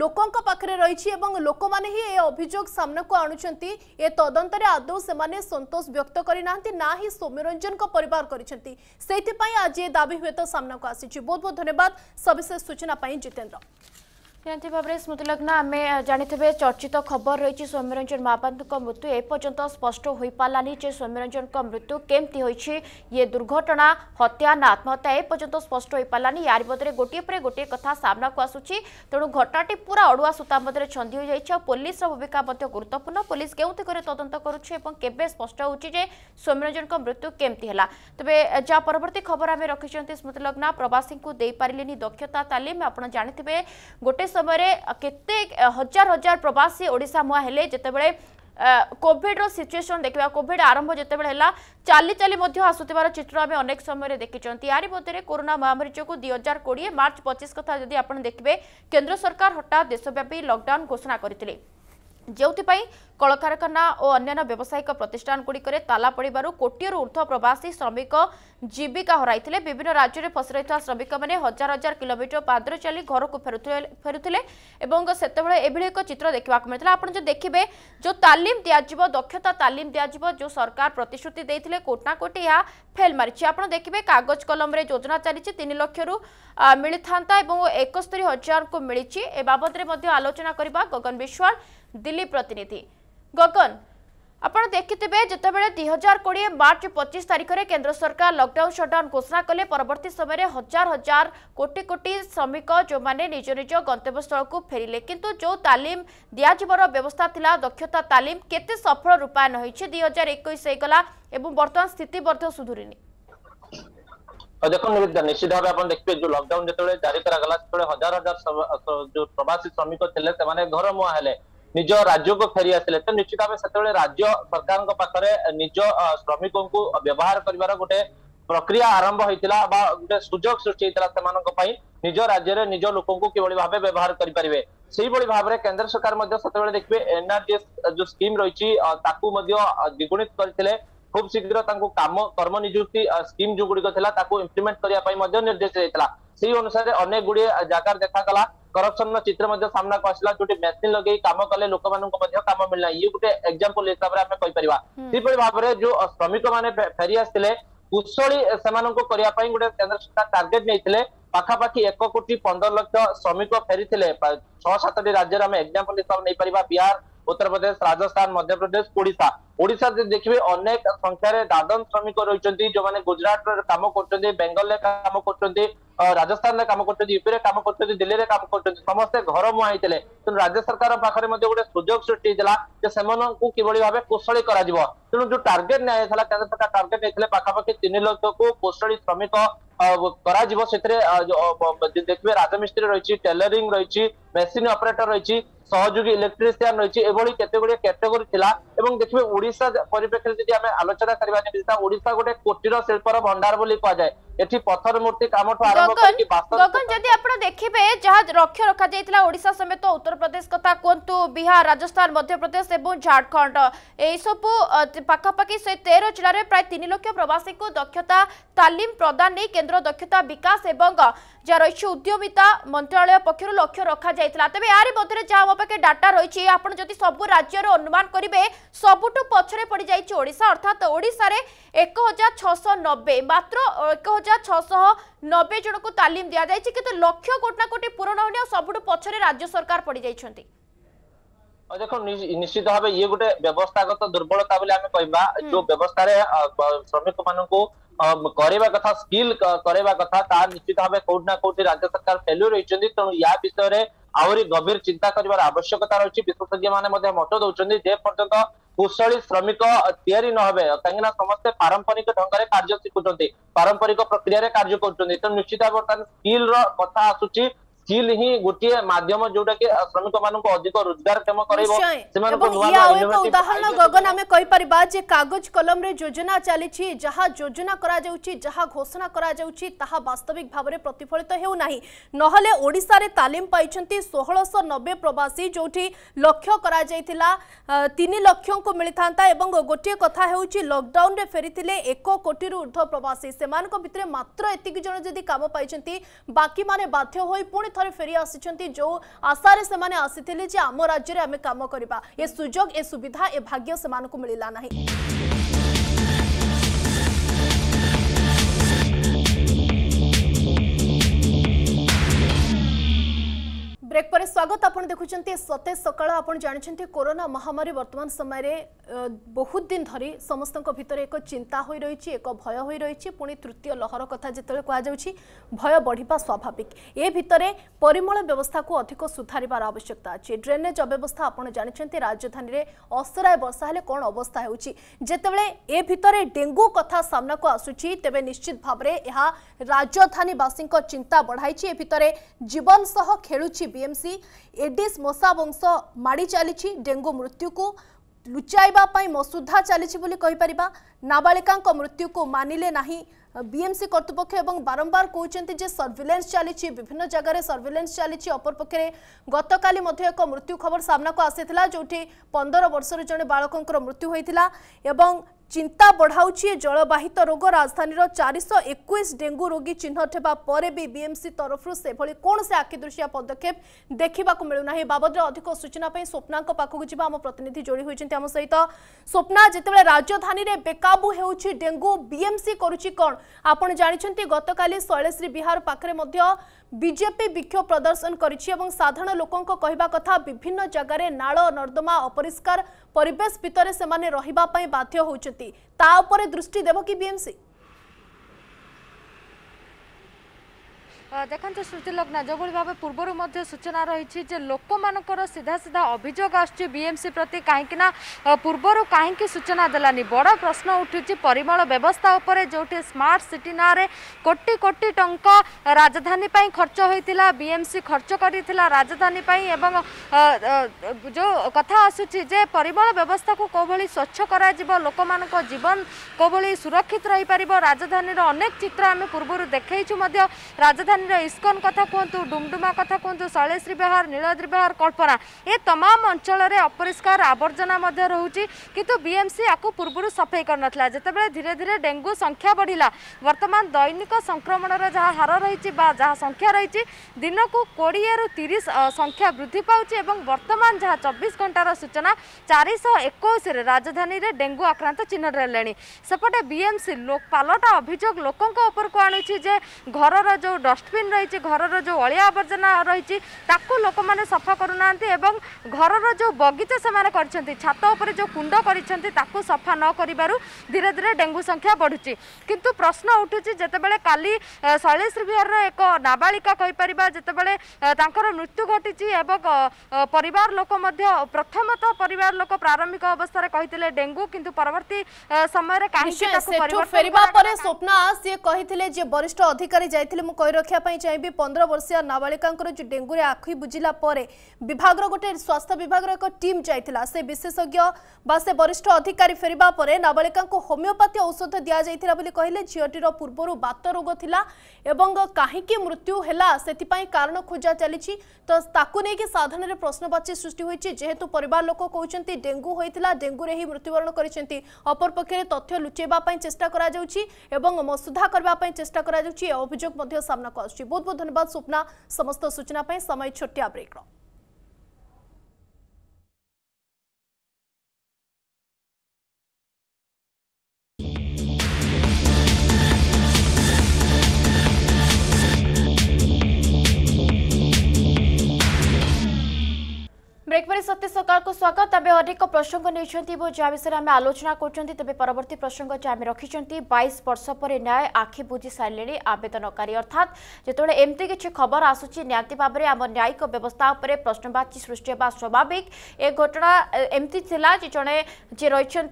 ଲୋକଙ୍କ ପାଖରେ ରହିଛି ଏବଂ ଲୋକମାନେ ହିଁ ଏ ଅଭିଯୋଗ ସାମ୍ନାକୁ ଆଣୁଛନ୍ତି ଏ ତଦନ୍ତରେ ଆଦୌ ସେମାନେ ସନ୍ତୋଷ ବ୍ୟକ୍ତ କରିନାହାନ୍ତି ନା ହିଁ ସୌମ୍ୟରଞ୍ଜନଙ୍କ ପରିବାର କରିଛନ୍ତି ସେଇଥିପାଇଁ ଆଜି ଏ ଦାବି ହୁଏତ ସାମ୍ନାକୁ ଆସିଛି ବହୁତ ବହୁତ ଧନ୍ୟବାଦ ସବିଶେଷ ସୂଚନା ପାଇଁ ଜିତେନ୍ଦ୍ର ନିହାତି ଭାବରେ ସ୍ମୃତିଲଗ୍ନ ଆମେ ଜାଣିଥିବେ ଚର୍ଚ୍ଚିତ ଖବର ରହିଛି ସୌମ୍ୟରଞ୍ଜନ ମହାପାତ୍ରଙ୍କ ମୃତ୍ୟୁ ଏପର୍ଯ୍ୟନ୍ତ ସ୍ପଷ୍ଟ ହୋଇପାରିଲାନି ଯେ ସୌମ୍ୟରଞ୍ଜନଙ୍କ ମୃତ୍ୟୁ କେମିତି ହୋଇଛି ଇଏ ଦୁର୍ଘଟଣା ହତ୍ୟା ନା ଆତ୍ମହତ୍ୟା ଏପର୍ଯ୍ୟନ୍ତ ସ୍ପଷ୍ଟ ହୋଇପାରିଲାନି ୟାରି ମଧ୍ୟରେ ଗୋଟିଏ ପରେ ଗୋଟିଏ କଥା ସାମ୍ନାକୁ ଆସୁଛି ତେଣୁ ଘଟଣାଟି ପୁରା ଅଡ଼ୁଆ ସୂତା ମଧ୍ୟରେ ଛନ୍ଦି ହୋଇଯାଇଛି ଆଉ ପୋଲିସର ଭୂମିକା ମଧ୍ୟ ଗୁରୁତ୍ୱପୂର୍ଣ୍ଣ ପୋଲିସ କେଉଁ ଦିଗରେ ତଦନ୍ତ କରୁଛି ଏବଂ କେବେ ସ୍ପଷ୍ଟ ହେଉଛି ଯେ ସୌମ୍ୟରଞ୍ଜନଙ୍କ ମୃତ୍ୟୁ କେମିତି ହେଲା ତେବେ ଯାହା ପରବର୍ତ୍ତୀ ଖବର ଆମେ ରଖିଛନ୍ତି ସ୍ମୃତିଲଗ୍ନ ପ୍ରବାସୀଙ୍କୁ ଦେଇପାରିଲେନି ଦକ୍ଷତା ତାଲିମ ଆପଣ ଜାଣିଥିବେ ଗୋଟେ સમયરે કિતतेक હજાર હજાર પ્રવાસી ઓડિશા મોહેલે જેતે બેલે કોવિડ રો સિચ્યુએશન દેખવા કોવિડ આરંભ જેતે બેલે લા ચાલી ચાલી મધ્ય આસુતિબાર ચિત્રામે અનેક સમયરે દેખી ચંતિ આરી બોતરે કોરોના મહામરી જોકુ 2020 માર્ચ 25 કથા જોદી આપણ દેખબે કેન્દ્ર સરકાર હટા દેશવ્યાપી લોકડાઉન ઘોષણા કરીતલે ଯେଉଁଥିପାଇଁ କଳକାରଖାନା ଓ ଅନ୍ୟାନ୍ୟ ବ୍ୟବସାୟିକ ପ୍ରତିଷ୍ଠାନଗୁଡ଼ିକରେ ତାଲା ପଡ଼ିବାରୁ କୋଟିଏରୁ ଉର୍ଦ୍ଧ୍ୱ ପ୍ରବାସୀ ଶ୍ରମିକ ଜୀବିକା ହରାଇଥିଲେ ବିଭିନ୍ନ ରାଜ୍ୟରେ ଫସି ରହିଥିବା ଶ୍ରମିକମାନେ ହଜାର ହଜାର କିଲୋମିଟର ପାଦରେ ଚାଲି ଘରକୁ ଫେରୁଥିଲେ ଏବଂ ସେତେବେଳେ ଏଭଳି ଏକ ଚିତ୍ର ଦେଖିବାକୁ ମିଳିଥିଲା ଆପଣ ଯେଉଁ ଦେଖିବେ ଯେଉଁ ତାଲିମ ଦିଆଯିବ ଦକ୍ଷତା ତାଲିମ ଦିଆଯିବ ଯେଉଁ ସରକାର ପ୍ରତିଶ୍ରୁତି ଦେଇଥିଲେ କୋଟି ନା କୋଟି ଏହା ଫେଲ୍ ମାରିଛି ଆପଣ ଦେଖିବେ କାଗଜ କଲମରେ ଯୋଜନା ଚାଲିଛି ତିନି ଲକ୍ଷରୁ ମିଳିଥାନ୍ତା ଏବଂ ଏକସ୍ତରୀ ହଜାରକୁ ମିଳିଛି ଏ ବାବଦରେ ମଧ୍ୟ ଆଲୋଚନା କରିବା ଗଗନ ବିଶ୍ୱାଳ দিল্লি প্রতিনিধি গগন আপনার দেখিবে যেতবে দুই হাজার কোড়িয়ে মার্চ পঁচিশ তারিখে কেন্দ্র সরকার লকডাউন সটডাউন ঘোষণা কলে পরবর্তী সময় হাজার হাজার কোটি কোটি শ্রমিক যে নিজ নিজ গন্তব্যস্থলক ফেরিলে কিন্তু যে তালিম দিয়াযিবার ব্যবস্থা লা দক্ষতা তালিম কেতে সফল রূপায়ন হয়েছে দুই হাজার একুশ হয়েগলা এবং বর্তমান স্থিতি মধ্য সুধুরিনি দেখুন নিবেদিতা নিশ্চিত ভাবে আপনার দেখবে যে লকডাউন যেতবে জারি করা সেতবে হাজার হাজার যে প্রবাসী শ্রমিক লে সে ঘর মুয়া হলে निज राज्य को फेरी आसे तो निश्चित भाव से राज्य सरकार निज श्रमिक को व्यवहार कर गोटे प्रक्रिया आरंभ होता गोटे सुजोग सृष्टि होता निज राज्य निज लोक कि करेंगे से भाव में केन्द्र सरकार देखिए एनआरडीएस जो स्कीम रही द्विगुणित करते खुब शीघ्र कम कर्म निजुक्ति स्कीम जो गुड़िक इम्प्लीमेंट करने निर्देश देता से अनुसार अनेक गुड जगार देखा गला କରପ୍ସନ ର ଚିତ୍ର ମଧ୍ୟ ସାମ୍ନାକୁ ଆସିଲା ଯୋଉଠି ମେସିନ୍ ଲଗେଇ କାମ କଲେ ଲୋକମାନଙ୍କୁ ମଧ୍ୟ କାମ ମିଳିଲା ଇଏ ଗୋଟେ ଏକ୍ସାମ୍ପଲ ହିସାବରେ ଆମେ କହିପାରିବା ସେହିପରି ଭାବରେ ଯୋଉ ଶ୍ରମିକ ମାନେ ଫେରି ଆସିଥିଲେ କୁଶଳୀ ସେମାନଙ୍କୁ କରିବା ପାଇଁ ଗୋଟେ କେନ୍ଦ୍ର ସରକାର ଟାର୍ଗେଟ ନେଇଥିଲେ ପାଖାପାଖି ଏକ କୋଟି ପନ୍ଦର ଲକ୍ଷ ଶ୍ରମିକ ଫେରିଥିଲେ ଛଅ ସାତଟି ରାଜ୍ୟରେ ଆମେ ଏକ୍ସାମ୍ପଲ ହିସାବରେ ନେଇପାରିବା ବିହାର উত্তরপ্রদেশ রাজস্থান মধ্যপ্রদেশ ওড়িশা ওড়িশাতে দেখবে অনেক সংখ্যার দাদন শ্রমিক রয়েছে যে গুজরাট কাম করছেন বেঙ্গল কাম করছেন রাজস্থান কাম করছেন ইউপি কাম করছেন দিল্লি কাম করছেন সমস্ত ঘর মুহাইলে হয়েছে তেমন রাজ্য সরকার পাখে গোটে সুযোগ সৃষ্টি হয়েছিল যে সে কিভাবে ভাবে কুশলী করা যাব তেমন যে টার্গেট নিয়ে কেন্দ্র সরকার টার্গেট নিয়ে পাখাপাখি তিন লক্ষ কুশলী শ্রমিক করা যাব সেখানে দেখবে রাজমিস্ত্রি রয়েছে টেলরিং রয়েছে মেসিন অপরেটর রয়েছে সহযোগী ইলেকট্রিসিয়ান রয়েছে এভাবে গুড়ি ক্যাটেগোরি ছিল এবং দেখবে ওড়িশা পরিপ্রেক্ষিতে যদি আমি আলোচনা করা যেমন ওড়িশা গোটে কোটির শিল্পর ভণ্ডার বলে কুয়া এটি তালিম প্রদান কেন্দ্র দক্ষতা বিকাশ এবং যা রয়েছে উদ্যমিতা মন্ত্রণালয় পক্ষ লক্ষ্য দিয়েছিল তবে ইয়ারি মধ্যে যা মো পাখে ডাটা রয়েছে আপনার যদি সবু রাজ্যর অনুমান করবে সবুঠু পছরে পড়ে যাই ওড়শা অর্থাৎ ওড়শার এক হাজার ছশো নবে মাত্র এক হাজার ছশো নবে জনক তালিম দিয়া যাই কিন্তু লক্ষ্য কোটি না কোটি পূরণ হয়নি সবুঠু পছরে রাজ্য সরকার পড়ে যাই দেখুন নিশ্চিত ভাবে ইয়ে গোটে ব্যবস্থাগত দুর্বলতা বলে আমি কহবা যে ব্যবস্থার শ্রমিক মানুষ କରିବା କଥା ସ୍କିଲ୍ କରିବା କଥା ତାହା ନିଶ୍ଚିତ ଭାବେ କୋଉଠି ନା କୋଉଠି ରାଜ୍ୟ ସରକାର ଫେଲୁ ରହିଛନ୍ତି ତେଣୁ ୟା ବିଷୟରେ ଆହୁରି ଗଭୀର ଚିନ୍ତା କରିବାର ଆବଶ୍ୟକତା ରହିଛି ବିଶେଷଜ୍ଞ ମାନେ ମଧ୍ୟ ମତ ଦଉଛନ୍ତି ଯେ ପର୍ଯ୍ୟନ୍ତ କୁଶଳୀ ଶ୍ରମିକ ତିଆରି ନ ହେବେ କାହିଁକି ନା ସମସ୍ତେ ପାରମ୍ପରିକ ଢଙ୍ଗରେ କାର୍ଯ୍ୟ ଶିଖୁଛନ୍ତି ପାରମ୍ପରିକ ପ୍ରକ୍ରିୟାରେ କାର୍ଯ୍ୟ କରୁଛନ୍ତି ତେଣୁ ନିଶ୍ଚିତ ବର୍ତ୍ତମାନ ସ୍କିଲ ର କଥା ଆସୁଛି स्किल ହିଁ ଗୋଟିଏ ମାଧ୍ୟମ ଯୋଉଟା କି ଶ୍ରମିକମାନଙ୍କୁ ଅଧିକ ରୋଜଗାରକ୍ଷମ କରାଇବ ସେମାନଙ୍କୁ ନୂଆ ଉଦାହରଣ ଗଗନ ଆମେ କହିପାରିବା ଯେ କାଗଜ କଲମରେ ଯୋଜନା ଚାଲିଛି ଯାହା ଯୋଜନା କରାଯାଉଛି ଯାହା ଘୋଷଣା କରାଯାଉଛି ତାହା ବାସ୍ତବିକ ଭାବରେ ପ୍ରତିଫଳିତ ହେଉନାହିଁ ନହେଲେ ଓଡ଼ିଶାରେ ତାଲିମ ପାଇଛନ୍ତି ଷୋହଳଶହ ନବେ ପ୍ରବାସୀ ଯୋଉଠି ଲକ୍ଷ୍ୟ କରାଯାଇଥିଲା ତିନି ଲକ୍ଷଙ୍କୁ ମିଳିଥାନ୍ତା ଏବଂ ଗୋଟିଏ କଥା ହେଉଛି ଲକଡାଉନରେ ଫେରିଥିଲେ ଏକ କୋଟିରୁ ଉର୍ଦ୍ଧ୍ୱ ପ୍ରବାସୀ ସେମାନଙ୍କ ଭିତରେ ମାତ୍ର ଏତିକି ଜଣ ଯଦି କାମ ପାଇଛନ୍ତି ବାକିମାନେ ବାଧ୍ୟ ହୋଇ ପୁଣି थे फेरी आसी जो आशार से आम राज्य में आम कम करने सुजोग ए सुविधा ए भाग्य से मिलला ना ব্রেক পরে স্বাগত আপনার দেখুছেন সতেজ সকাল আপনার জাঁচান করোনা মহামারী বর্তমান সময়ের বহুত দিন ধর সমস্ত ভিতরে এক চিন্তা হয়ে রয়েছে এক ভয় হয়ে রয়েছে পুঁ তৃতীয় লহর কথা যেতবে কুযাচ্ছি ভয় বড়া স্বাভাবিক এ ভিতরে পরিমল ব্যবস্থা অধিক সুধারিবার আবশ্যকতা আছে ড্রেনেজ অব্যবস্থা আপনার জাঁচান রাজধানী অসরায় বর্ষা হলে কম অবস্থা হচ্ছে যেতবে এ ভিতরে ডেঙ্গু কথা সামনাকু আসুচি তেবে নিশ্চিত ভাবে রাজধানীবাসী চিন্তা বড়াইছে এ ভিতরে জীবন সহ খেলুছি বি ଟିଏମ୍ସି ଏଡିସ୍ ମଶା ବଂଶ ମାଡ଼ି ଚାଲିଛି ଡେଙ୍ଗୁ ମୃତ୍ୟୁକୁ ଲୁଚାଇବା ପାଇଁ ମସୁଧା ଚାଲିଛି ବୋଲି କହିପାରିବା ନାବାଳିକାଙ୍କ ମୃତ୍ୟୁକୁ ମାନିଲେ ନାହିଁ বিএমসি কর্তৃপক্ষ এবং বারম্বার কুমার যে সর্ভিলেন্স চালছে বিভিন্ন জায়গায় সর্ভিলেন্স চালছে অপরপক্ষে গতকাল এক মৃত্যু খবর সামনাকু আসি যেটি পনের বর্ষর জন বাড়কর মৃত্যু হয়েছিল এবং চিন্তা বঢ়াউছি জলবাহিত রোগ রাজধানীর চারিশ একুশ ডেঙ্গু রোগী চিহ্নট হওয়া পরে বি বিএমসি তরফর সেভাবে কৌশি আখিদৃশিয়া পদক্ষেপ দেখা মিলুনা এ বাবদে অধিক সূচনা স্বপ্না পাখক যা আমার প্রতিনিধি যোড়ি হয়েছেন আমার সহিত স্বপ্না যেতবে রাজধানী বেকাবু হচ্ছে ডেঙ্গু বিএমসি করুচি কণ আপনার জাঁচান গতকাল শৈলেশ্রী বিহার পাখে ବିଜେପି ବିକ୍ଷୋଭ ପ୍ରଦର୍ଶନ କରିଛି ଏବଂ ସାଧାରଣ ଲୋକଙ୍କ କହିବା କଥା ବିଭିନ୍ନ ଜାଗାରେ ନାଳ ନର୍ଦ୍ଦମା ଅପରିଷ୍କାର ପରିବେଶ ଭିତରେ ସେମାନେ ରହିବା ପାଇଁ ବାଧ୍ୟ ହୋଇଛନ୍ତି ତା ଉପରେ ଦୃଷ୍ଟି ଦେବ କି ବିଏମ୍ସି ଦେଖନ୍ତୁ ସୂଚୀଲଗ୍ନ ଯେଉଁଭଳି ଭାବେ ପୂର୍ବରୁ ମଧ୍ୟ ସୂଚନା ରହିଛି ଯେ ଲୋକମାନଙ୍କର ସିଧା ସିଧା ଅଭିଯୋଗ ଆସୁଛି ବିଏମ୍ସି ପ୍ରତି କାହିଁକି ନା ପୂର୍ବରୁ କାହିଁକି ସୂଚନା ଦେଲାନି ବଡ଼ ପ୍ରଶ୍ନ ଉଠୁଛି ପରିମଳ ବ୍ୟବସ୍ଥା ଉପରେ ଯେଉଁଠି ସ୍ମାର୍ଟ ସିଟି ନାଁରେ କୋଟି କୋଟି ଟଙ୍କା ରାଜଧାନୀ ପାଇଁ ଖର୍ଚ୍ଚ ହୋଇଥିଲା ବିଏମ୍ସି ଖର୍ଚ୍ଚ କରିଥିଲା ରାଜଧାନୀ ପାଇଁ ଏବଂ ଯେଉଁ କଥା ଆସୁଛି ଯେ ପରିମଳ ବ୍ୟବସ୍ଥାକୁ କେଉଁଭଳି ସ୍ୱଚ୍ଛ କରାଯିବ ଲୋକମାନଙ୍କ ଜୀବନ କେଉଁଭଳି ସୁରକ୍ଷିତ ରହିପାରିବ ରାଜଧାନୀର ଅନେକ ଚିତ୍ର ଆମେ ପୂର୍ବରୁ ଦେଖେଇଛୁ ମଧ୍ୟ ରାଜଧାନୀ ଜିଲ୍ଲାରାଣୀର ଇସ୍କନ କଥା କୁହନ୍ତୁ ଡୁମଡୁମା କଥା କୁହନ୍ତୁ ଶୈଳେଶ୍ରୀ ବିହାର ନୀଳଦ୍ରୀ ବିହାର କଳ୍ପନା ଏ ତମାମ ଅଞ୍ଚଳରେ ଅପରିଷ୍କାର ଆବର୍ଜନା ମଧ୍ୟ ରହୁଛି କିନ୍ତୁ ବିଏମ୍ସି ଆକୁ ପୂର୍ବରୁ ସଫେଇ କରିନଥିଲା ଯେତେବେଳେ ଧୀରେ ଧୀରେ ଡେଙ୍ଗୁ ସଂଖ୍ୟା ବଢ଼ିଲା ବର୍ତ୍ତମାନ ଦୈନିକ ସଂକ୍ରମଣର ଯାହା ହାର ରହିଛି ବା ଯାହା ସଂଖ୍ୟା ରହିଛି ଦିନକୁ କୋଡ଼ିଏରୁ ତିରିଶ ସଂଖ୍ୟା ବୃଦ୍ଧି ପାଉଛି ଏବଂ ବର୍ତ୍ତମାନ ଯାହା ଚବିଶ ଘଣ୍ଟାର ସୂଚନା ଚାରିଶହ ଏକୋଇଶରେ ରାଜଧାନୀରେ ଡେଙ୍ଗୁ ଆକ୍ରାନ୍ତ ଚିହ୍ନଟ ହେଲେଣି ସେପଟେ ବିଏମ୍ସି ପାଲଟା ଅଭିଯୋଗ ଲୋକଙ୍କ ଉପରକୁ ଆଣୁଛି ଯେ ଘରର ଯେଉଁ ଡଷ୍ଟ ଡଷ୍ଟବିନ୍ ରହିଛି ଘରର ଯେଉଁ ଅଳିଆ ଆବର୍ଜନା ରହିଛି ତାକୁ ଲୋକମାନେ ସଫା କରୁନାହାନ୍ତି ଏବଂ ଘରର ଯେଉଁ ବଗିଚା ସେମାନେ କରିଛନ୍ତି ଛାତ ଉପରେ ଯେଉଁ କୁଣ୍ଡ କରିଛନ୍ତି ତାକୁ ସଫା ନ କରିବାରୁ ଧୀରେ ଧୀରେ ଡେଙ୍ଗୁ ସଂଖ୍ୟା ବଢ଼ୁଛି କିନ୍ତୁ ପ୍ରଶ୍ନ ଉଠୁଛି ଯେତେବେଳେ କାଲି ଶୈଳେଶ୍ରୀ ବିହାରର ଏକ ନାବାଳିକା କହିପାରିବା ଯେତେବେଳେ ତାଙ୍କର ମୃତ୍ୟୁ ଘଟିଛି ଏବଂ ପରିବାର ଲୋକ ମଧ୍ୟ ପ୍ରଥମତଃ ପରିବାର ଲୋକ ପ୍ରାରମ୍ଭିକ ଅବସ୍ଥାରେ କହିଥିଲେ ଡେଙ୍ଗୁ କିନ୍ତୁ ପରବର୍ତ୍ତୀ ସମୟରେ କାହିଁକି ତାକୁ ଫେରିବା ପରେ ସ୍ୱପ୍ନା ସିଏ କହିଥିଲେ ଯେ ବରିଷ୍ଠ ଅଧିକାରୀ ଯାଇଥିଲେ ମୁଁ କହି ରଖିବା জাঁয়া চাইবি পনেরো বর্ষীয় নাবালিকাঙ্কর যে ডেঙ্গুরে আখি বুঝিলা পরে বিভাগর গোটে স্বাস্থ্য বিভাগর এক টিম যাই সে বিশেষজ্ঞ বা সে বরিষ্ঠ অধিকারী ফেরিবা পরে নাবালিকাঙ্কু হোমিওপাথি ঔষধ দিয়া যাই বলে কহিলে ঝিওটির পূর্বর বাত রোগ লা এবং কাহিকি মৃত্যু হেলা সেপাই কারণ খোঁজা চালিছি তো তাকে নিয়ে সাধারণের প্রশ্নবাচী সৃষ্টি হয়েছে যেহেতু পরিবার লোক কৌন ডেঙ্গু হয়েছিল ডেঙ্গুরে হি মৃত্যুবরণ করেছেন অপরপক্ষে তথ্য লুচাইবা চেষ্টা করা এবং মସୁধা করা চেষ্টা করা অভিযোগ সামনা আসছি বহুত বহুত ধন্যবাদ স্বপ্না সমস্ত সূচনা সময় ছোটিয়া ব্রেকর ব্রেক পরে সত্যি সরকারকে স্বাগত তবে অনেক প্রসঙ্গ নিয়েছেন এবং যা বিষয়ে আমি আলোচনা করছেন তবে পরবর্তী প্রসঙ্গ যা আমি রাখিছেন বাইশ বর্ষ পরে ন্যায় আখি বুঝি সারে আবেদনকারী অর্থাৎ যেতবে এমতি কিছু খবর আসুচি নিহতি ভাবে আমার ন্যায়িক ব্যবস্থা উপরে প্রশ্নবাচী সৃষ্টি হওয়া স্বাভাবিক এ ঘটনা এমতি লা যে জনে যে রয়েছেন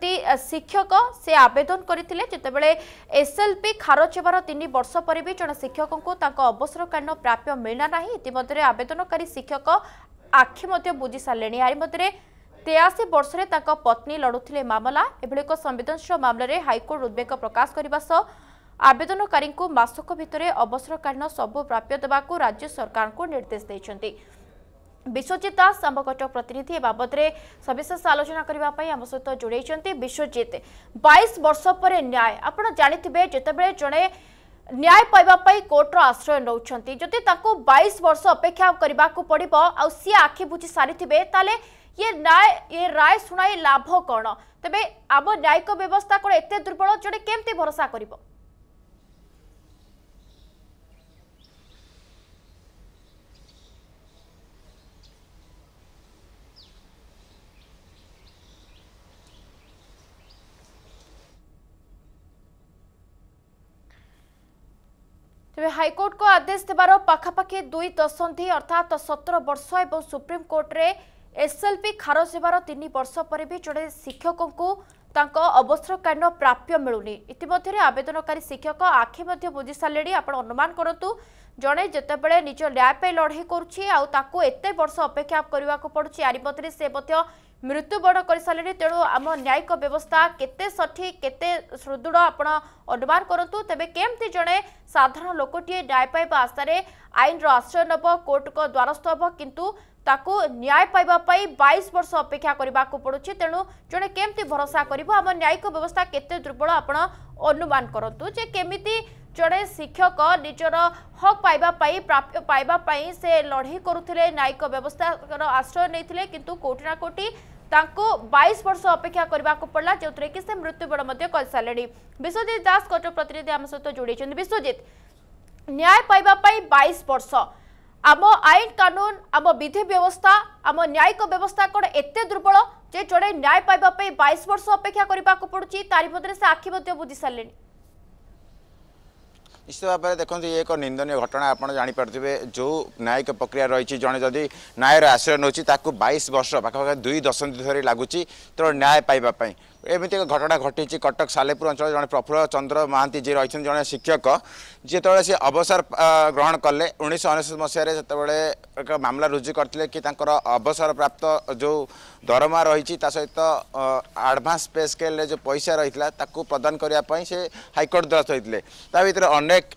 শিক্ষক সে আবেদন করে যেতবে এসএলপি খারজ হবার তিন বর্ষ পরে বি জন শিক্ষক অবসরকালীন প্রাপ্য মিলা না ইতিমধ্যে আবেদনকারী শিক্ষক আখি মধ্যে বুঝি সারে আরি মধ্যে তেয়াশি বর্ষে তাঁর পত্নী লড়ুলে মামলা এভাবে এক সংবেদনশীল মামলার হাইকোর্ট উদ্বেগ প্রকাশ করা সহ আবেদনকারী মাসক ভিতরে অবসরকালীন সবু প্রাপ্য দেওয়া রাজ্য সরকার নির্দেশ দিয়েছেন বিশ্বজিৎ দাস আম কটক প্রতিনিধি এ বাবদে সবিশেষ আলোচনা করা আম সহ যোড়াই বিশ্বজিৎ বাইশ বর্ষ পরে ন্যায় আপনার জাঁথে যেতবে জনে ନ୍ୟାୟ ପାଇବା ପାଇଁ କୋର୍ଟର ଆଶ୍ରୟ ନେଉଛନ୍ତି ଯଦି ତାଙ୍କୁ ବାଇଶ ବର୍ଷ ଅପେକ୍ଷା କରିବାକୁ ପଡ଼ିବ ଆଉ ସିଏ ଆଖି ବୁଝି ସାରିଥିବେ ତାହେଲେ ଇଏ ନ୍ୟାୟ ଇଏ ରାୟ ଶୁଣାଇ ଲାଭ କ'ଣ ତେବେ ଆମ ନ୍ୟାୟିକ ବ୍ୟବସ୍ଥା କ'ଣ ଏତେ ଦୁର୍ବଳ ଜଣେ କେମିତି ଭରସା କରିବ তবে হাইকোর্টক আদেশ দেবার পাখাপাখি দুই দশন্ধি অর্থাৎ সতের বর্ষ এবং সুপ্রিমকোর্টরে এসএলপি খারজ ହେବାର ତିନି ବର୍ଷ ପରେ ବି ଜଣେ ଶିକ୍ଷକଙ୍କୁ ତାଙ୍କ ଅବସରକାଳୀନ ପ୍ରାପ୍ୟ ମିଳୁନି ଇତିମଧ୍ୟରେ ଆବେଦନକାରୀ ଶିକ୍ଷକ ଆଖି ମଧ୍ୟ ବୁଝି ସାରିଲେଣି ଆପଣ ଅନୁମାନ କରନ୍ତୁ ଜଣେ ଯେତେବେଳେ ନିଜ ନ୍ୟାୟ ପାଇଁ ଲଢ଼େଇ କରୁଛି ଆଉ ତାକୁ ଏତେ ବର୍ଷ ଅପେକ୍ଷା କରିବାକୁ ପଡ଼ୁଛି ଆରି ମଧ୍ୟରେ ସେ ମଧ୍ୟ ମୃତ୍ୟୁବରଣ କରିସାରିଲେଣି ତେଣୁ ଆମ ନ୍ୟାୟିକ ବ୍ୟବସ୍ଥା କେତେ ସଠିକ୍ କେତେ ସୁଦୃଢ଼ ଆପଣ ଅନୁମାନ କରନ୍ତୁ ତେବେ କେମିତି ଜଣେ ସାଧାରଣ ଲୋକଟିଏ ନ୍ୟାୟ ପାଇବା ଆଶାରେ ଆଇନର ଆଶ୍ରୟ ନେବ କୋର୍ଟଙ୍କ ଦ୍ୱାରସ୍ଥ ହେବ କିନ୍ତୁ ତାକୁ ନ୍ୟାୟ ପାଇବା ପାଇଁ ବାଇଶ ବର୍ଷ ଅପେକ୍ଷା କରିବାକୁ ପଡ଼ୁଛି ତେଣୁ ଜଣେ କେମିତି ଭରସା କରିବ ଆମ ନ୍ୟାୟିକ ବ୍ୟବସ୍ଥା କେତେ ଦୁର୍ବଳ ଆପଣ ଅନୁମାନ କରନ୍ତୁ ଯେ କେମିତି ଜଣେ ଶିକ୍ଷକ ନିଜର ହକ୍ ପାଇବା ପାଇଁ ପ୍ରାପ୍ୟ ପାଇବା ପାଇଁ ସେ ଲଢ଼େଇ କରୁଥିଲେ ନ୍ୟାୟିକ ବ୍ୟବସ୍ଥାର ଆଶ୍ରୟ ନେଇଥିଲେ କିନ୍ତୁ କୋଟି ନା କୋଟି ତାଙ୍କୁ ବାଇଶ ବର୍ଷ ଅପେକ୍ଷା କରିବାକୁ ପଡ଼ିଲା ଯେଉଁଥିରେ କି ସେ ମୃତ୍ୟୁବରଣ ମଧ୍ୟ କରିସାରିଲେଣି ବିଶ୍ୱଜିତ ଦାସ କଟକ ପ୍ରତିନିଧି ଆମ ସହିତ ଯୋଡ଼ିଛନ୍ତି ବିଶ୍ୱଜିତ ନ୍ୟାୟ ପାଇବା ପାଇଁ ବାଇଶ ବର୍ଷ ଆମ ଆଇନ କାନୁନ ଆମ ବିଧି ବ୍ୟବସ୍ଥା ଆମ ନ୍ୟାୟିକ ବ୍ୟବସ୍ଥା କ'ଣ ଏତେ ଦୁର୍ବଳ ଯେ ଜଣେ ନ୍ୟାୟ ପାଇବା ପାଇଁ ବାଇଶ ବର୍ଷ ଅପେକ୍ଷା କରିବାକୁ ପଡ଼ୁଛି ତାରି ମଧ୍ୟରେ ସେ ଆଖି ମଧ୍ୟ ବୁଝି ସାରିଲେଣି নিশ্চিত ভাবে দেখুন ইয়ে এক নিন্দনীয় ঘটনা আপনার জাঁপারে যে ন্যায়িক প্রক্রিয়া রয়েছে জনে যদি ন্যায়ের আশ্রয় নেଉଛି তাকে বাইশ বর্ষ পাখাপাখি দুই দশন্ধি ধরে লাগুছি তো ন্যায় পাইবা পাই এমিতি এক ঘটনা ঘটিছে কটক সালেপুর অঞ্চলের জন প্রফুল্ল চন্দ্র মহান্তি যে রয়েছেন জন শিক্ষক যেতবে সে অবসর গ্রহণ কলে উনিশশো অনেশত মশায় যেতবে এক মামলা রুজু করলে কি তাঁর অবসরপ্রাপ্ত যে ଦରମା ରହିଛି ତା ସହିତ ଆଡ଼ଭାନ୍ସ ପେ ସ୍କେଲ୍ରେ ଯେଉଁ ପଇସା ରହିଥିଲା ତାକୁ ପ୍ରଦାନ କରିବା ପାଇଁ ସେ ହାଇକୋର୍ଟ ଦ୍ୱାରସ୍ଥ ହୋଇଥିଲେ ତା ଭିତରେ ଅନେକ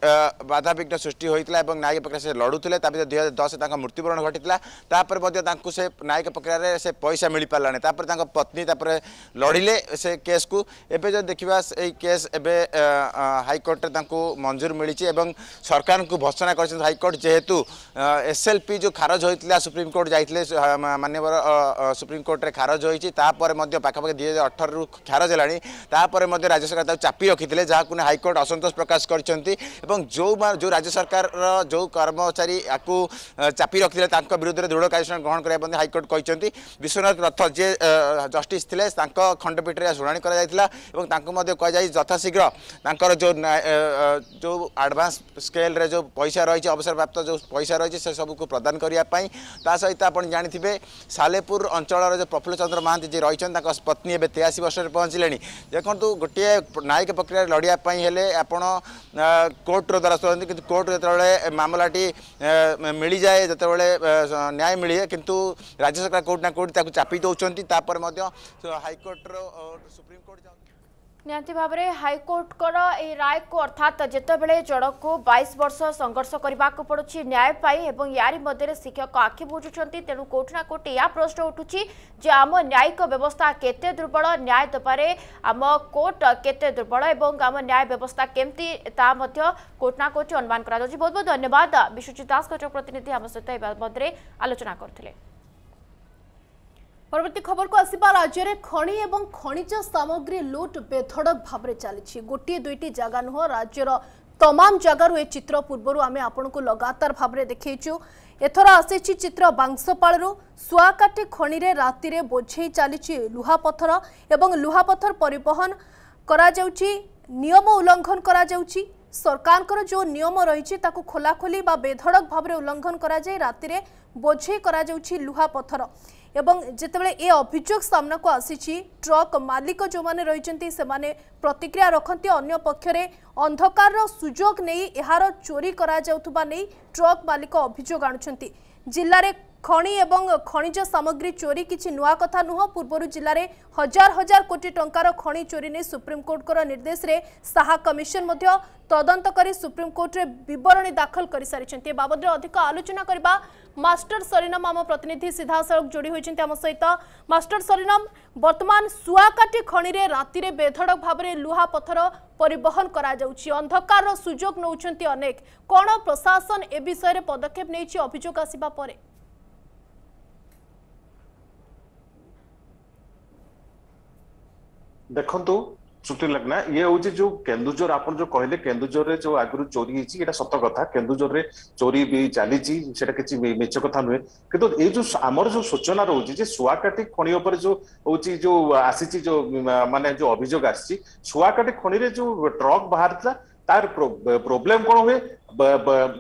ବାଧାବିଘ୍ନ ସୃଷ୍ଟି ହୋଇଥିଲା ଏବଂ ନ୍ୟାୟିକ ପ୍ରକ୍ରିୟା ସେ ଲଢ଼ୁଥିଲେ ତା ଭିତରେ ଦୁଇ ହଜାର ଦଶରେ ତାଙ୍କ ମୃତ୍ୟୁବରଣ ଘଟିଥିଲା ତାପରେ ମଧ୍ୟ ତାଙ୍କୁ ସେ ନ୍ୟାୟିକ ପ୍ରକ୍ରିୟାରେ ସେ ପଇସା ମିଳିପାରିଲାନି ତାପରେ ତାଙ୍କ ପତ୍ନୀ ତାପରେ ଲଢ଼ିଲେ ସେ କେସ୍କୁ ଏବେ ଯଦି ଦେଖିବା ଏଇ କେସ୍ ଏବେ ହାଇକୋର୍ଟରେ ତାଙ୍କୁ ମଞ୍ଜୁର ମିଳିଛି ଏବଂ ସରକାରଙ୍କୁ ଭର୍ସନା କରିଛନ୍ତି ହାଇକୋର୍ଟ ଯେହେତୁ ଏସ୍ଏଲ୍ପି ଯେଉଁ ଖାରଜ ହୋଇଥିଲା ସୁପ୍ରିମକୋର୍ଟ ଯାଇଥିଲେ ମାନ୍ୟବର ସୁପ୍ରିମକୋର୍ଟ ହାଇକୋର୍ଟରେ ଖାରଜ ହୋଇଛି ତାପରେ ମଧ୍ୟ ପାଖାପାଖି ଦୁଇ ହଜାର ଅଠରରୁ ଖାରଜ ହେଲାଣି ତାପରେ ମଧ୍ୟ ରାଜ୍ୟ ସରକାର ତାକୁ ଚାପି ରଖିଥିଲେ ଯାହାକୁ ନେଇ ହାଇକୋର୍ଟ ଅସନ୍ତୋଷ ପ୍ରକାଶ କରିଛନ୍ତି ଏବଂ ଯେଉଁ ଯେଉଁ ରାଜ୍ୟ ସରକାରର ଯେଉଁ କର୍ମଚାରୀ ଆକୁ ଚାପି ରଖିଥିଲେ ତାଙ୍କ ବିରୁଦ୍ଧରେ ଦୃଢ଼ କାର୍ଯ୍ୟାନୁଷ୍ଠାନ ଗ୍ରହଣ କରିବା ପାଇଁ ହାଇକୋର୍ଟ କହିଛନ୍ତି ବିଶ୍ୱନାଥ ରଥ ଯିଏ ଜଷ୍ଟିସ୍ ଥିଲେ ତାଙ୍କ ଖଣ୍ଡପୀଠରେ ଶୁଣାଣି କରାଯାଇଥିଲା ଏବଂ ତାଙ୍କୁ ମଧ୍ୟ କୁହାଯାଇ ଯଥାଶୀଘ୍ର ତାଙ୍କର ଯେଉଁ ଯେଉଁ ଆଡ଼ଭାନ୍ସ ସ୍କେଲ୍ରେ ଯେଉଁ ପଇସା ରହିଛି ଅବସରପ୍ରାପ୍ତ ଯେଉଁ ପଇସା ରହିଛି ସେସବୁକୁ ପ୍ରଦାନ କରିବା ପାଇଁ ତା ସହିତ ଆପଣ ଜାଣିଥିବେ ସାଲେପୁର ଅଞ୍ଚଳର प्रफुल्ल चंद्र महांती जी रही पत्नी एवं तेयासी वर्ष पहुँचे देखो गोटे न्यायिक प्रक्रिया लड़ाई हेल्ले आप कोर्टर द्वारा होती कि कोर्ट जो मामला मिल जाए जो न्याय मिले कितु राज्य सरकार कौटना कौट चापी दौर हाइकोर्टर सुप्रीमकोर्ट जा ନିହାତି ଭାବରେ ହାଇକୋର୍ଟଙ୍କର ଏହି ରାୟକୁ ଅର୍ଥାତ୍ ଯେତେବେଳେ ଜଣକୁ ବାଇଶ ବର୍ଷ ସଂଘର୍ଷ କରିବାକୁ ପଡ଼ୁଛି ନ୍ୟାୟ ପାଇଁ ଏବଂ ୟାରି ମଧ୍ୟରେ ଶିକ୍ଷକ ଆଖି ବୁଝୁଛନ୍ତି ତେଣୁ କେଉଁଠି ନା କେଉଁଠି ଏହା ପ୍ରଶ୍ନ ଉଠୁଛି ଯେ ଆମ ନ୍ୟାୟିକ ବ୍ୟବସ୍ଥା କେତେ ଦୁର୍ବଳ ନ୍ୟାୟ ଦେବାରେ ଆମ କୋର୍ଟ କେତେ ଦୁର୍ବଳ ଏବଂ ଆମ ନ୍ୟାୟ ବ୍ୟବସ୍ଥା କେମିତି ତାହା ମଧ୍ୟ କେଉଁଠି ନା କେଉଁଠି ଅନୁମାନ କରାଯାଉଛି ବହୁତ ବହୁତ ଧନ୍ୟବାଦ ବିଶ୍ୱଜିତ ଦାସଙ୍କ ପ୍ରତିନିଧି ଆମ ସହିତ ଏ ଆଲୋଚନା କରୁଥିଲେ পরবর্তী খবরকু আসবা রাজ্যের খনি এবং খনিজ সামগ্রী লুট বেধড়ক ভাবে চালছে গোটিয়ে দুইটি জায়গা নুহ রাজ্যের তমাম জায়গার এ চিত্র পূর্বর আমি আপনার লগাতার ভাবে দেখেছু এথর আসিছি চিত্র বাংশপাড়ু সুয়াকাঠি খনিরে রাতিরে বোঝেই চালিছি লুহাপথর এবং লুহাপথর পরিবহন করা যাচ্ছি নিয়ম উল্লঙ্ঘন করা যাচ্ছি সরকারଙ୍କର ଯେଉଁ ନିୟମ ରହିଛି ତାକୁ ଖୋଲାଖୋଲି ବା ବେଧଡ଼କ ଭାବରେ ଉଲ୍ଲଙ୍ଘନ କରାଯାଇ ରାତିରେ ବୋଝେଇ କରାଯାଉଛି ଲୁହା ପଥର ଏବଂ ଯେତେବେଳେ ଏ ଅଭିଯୋଗ ସାମ୍ନାକୁ ଆସିଛି ଟ୍ରକ୍ ମାଲିକ ଯେଉଁମାନେ ରହିଛନ୍ତି ସେମାନେ ପ୍ରତିକ୍ରିୟା ରଖନ୍ତି ଅନ୍ୟ ପକ୍ଷରେ ଅନ୍ଧକାରର ସୁଯୋଗ ନେଇ ଏହାର ଚୋରି କରାଯାଉଥିବା ନେଇ ଟ୍ରକ୍ ମାଲିକ ଅଭିଯୋଗ ଆଣୁଛନ୍ତି ଜିଲ୍ଲାରେ ଖଣି ଏବଂ ଖଣିଜ ସାମଗ୍ରୀ ଚୋରି କିଛି ନୂଆ କଥା ନୁହଁ ପୂର୍ବରୁ ଜିଲ୍ଲାରେ ହଜାର ହଜାର କୋଟି ଟଙ୍କାର ଖଣି ଚୋରି ନେଇ ସୁପ୍ରିମକୋର୍ଟଙ୍କର ନିର୍ଦ୍ଦେଶରେ ଶାହା କମିଶନ ମଧ୍ୟ ତଦନ୍ତ କରି ସୁପ୍ରିମକୋର୍ଟରେ ବିବରଣୀ ଦାଖଲ କରିସାରିଛନ୍ତି ଏ ବାବଦରେ ଅଧିକ ଆଲୋଚନା କରିବା ମାଷ୍ଟର ସରିନମ ଆମ ପ୍ରତିନିଧି ସିଧାସଳଖ ଯୋଡ଼ି ହୋଇଛନ୍ତି ଆମ ସହିତ ମାଷ୍ଟର ସରିନମ ବର୍ତ୍ତମାନ ସୁଆକାଟି ଖଣିରେ ରାତିରେ ବେଧଡ଼କ ଭାବରେ ଲୁହା ପଥର ପରିବହନ କରାଯାଉଛି ଅନ୍ଧକାରର ସୁଯୋଗ ନେଉଛନ୍ତି ଅନେକ କ'ଣ ପ୍ରଶାସନ ଏ ବିଷୟରେ ପଦକ୍ଷେପ ନେଇଛି ଅଭିଯୋଗ ଆସିବା ପରେ ଦେଖନ୍ତୁ ଚୁଟି ଲାଗନା ଇଏ ହଉଛି ଯୋଉ କେନ୍ଦୁଝର ଆପଣ ଯୋଉ କହିଲେ କେନ୍ଦୁଝରରେ ଯୋଉ ଆଗରୁ ଚୋରି ହେଇଛି ଏଇଟା ସତ କଥା କେନ୍ଦୁଝରରେ ଚୋରି ବି ଚାଲିଛି ସେଟା କିଛି ମିଛ କଥା ନୁହେଁ କିନ୍ତୁ ଏଇ ଯୋଉ ଆମର ଯୋଉ ସୂଚନା ରହୁଛି ଯେ ଶୁଆକାଠି ଖଣି ଉପରେ ଯୋଉ ହଉଛି ଯୋଉ ଆସିଛି ଯୋଉ ମାନେ ଯୋଉ ଅଭିଯୋଗ ଆସିଛି ଶୁଆକାଠି ଖଣିରେ ଯୋଉ ଟ୍ରକ୍ ବାହାରିଥିଲା ତାର ପ୍ରୋବ୍ଲେମ କଣ ହୁଏ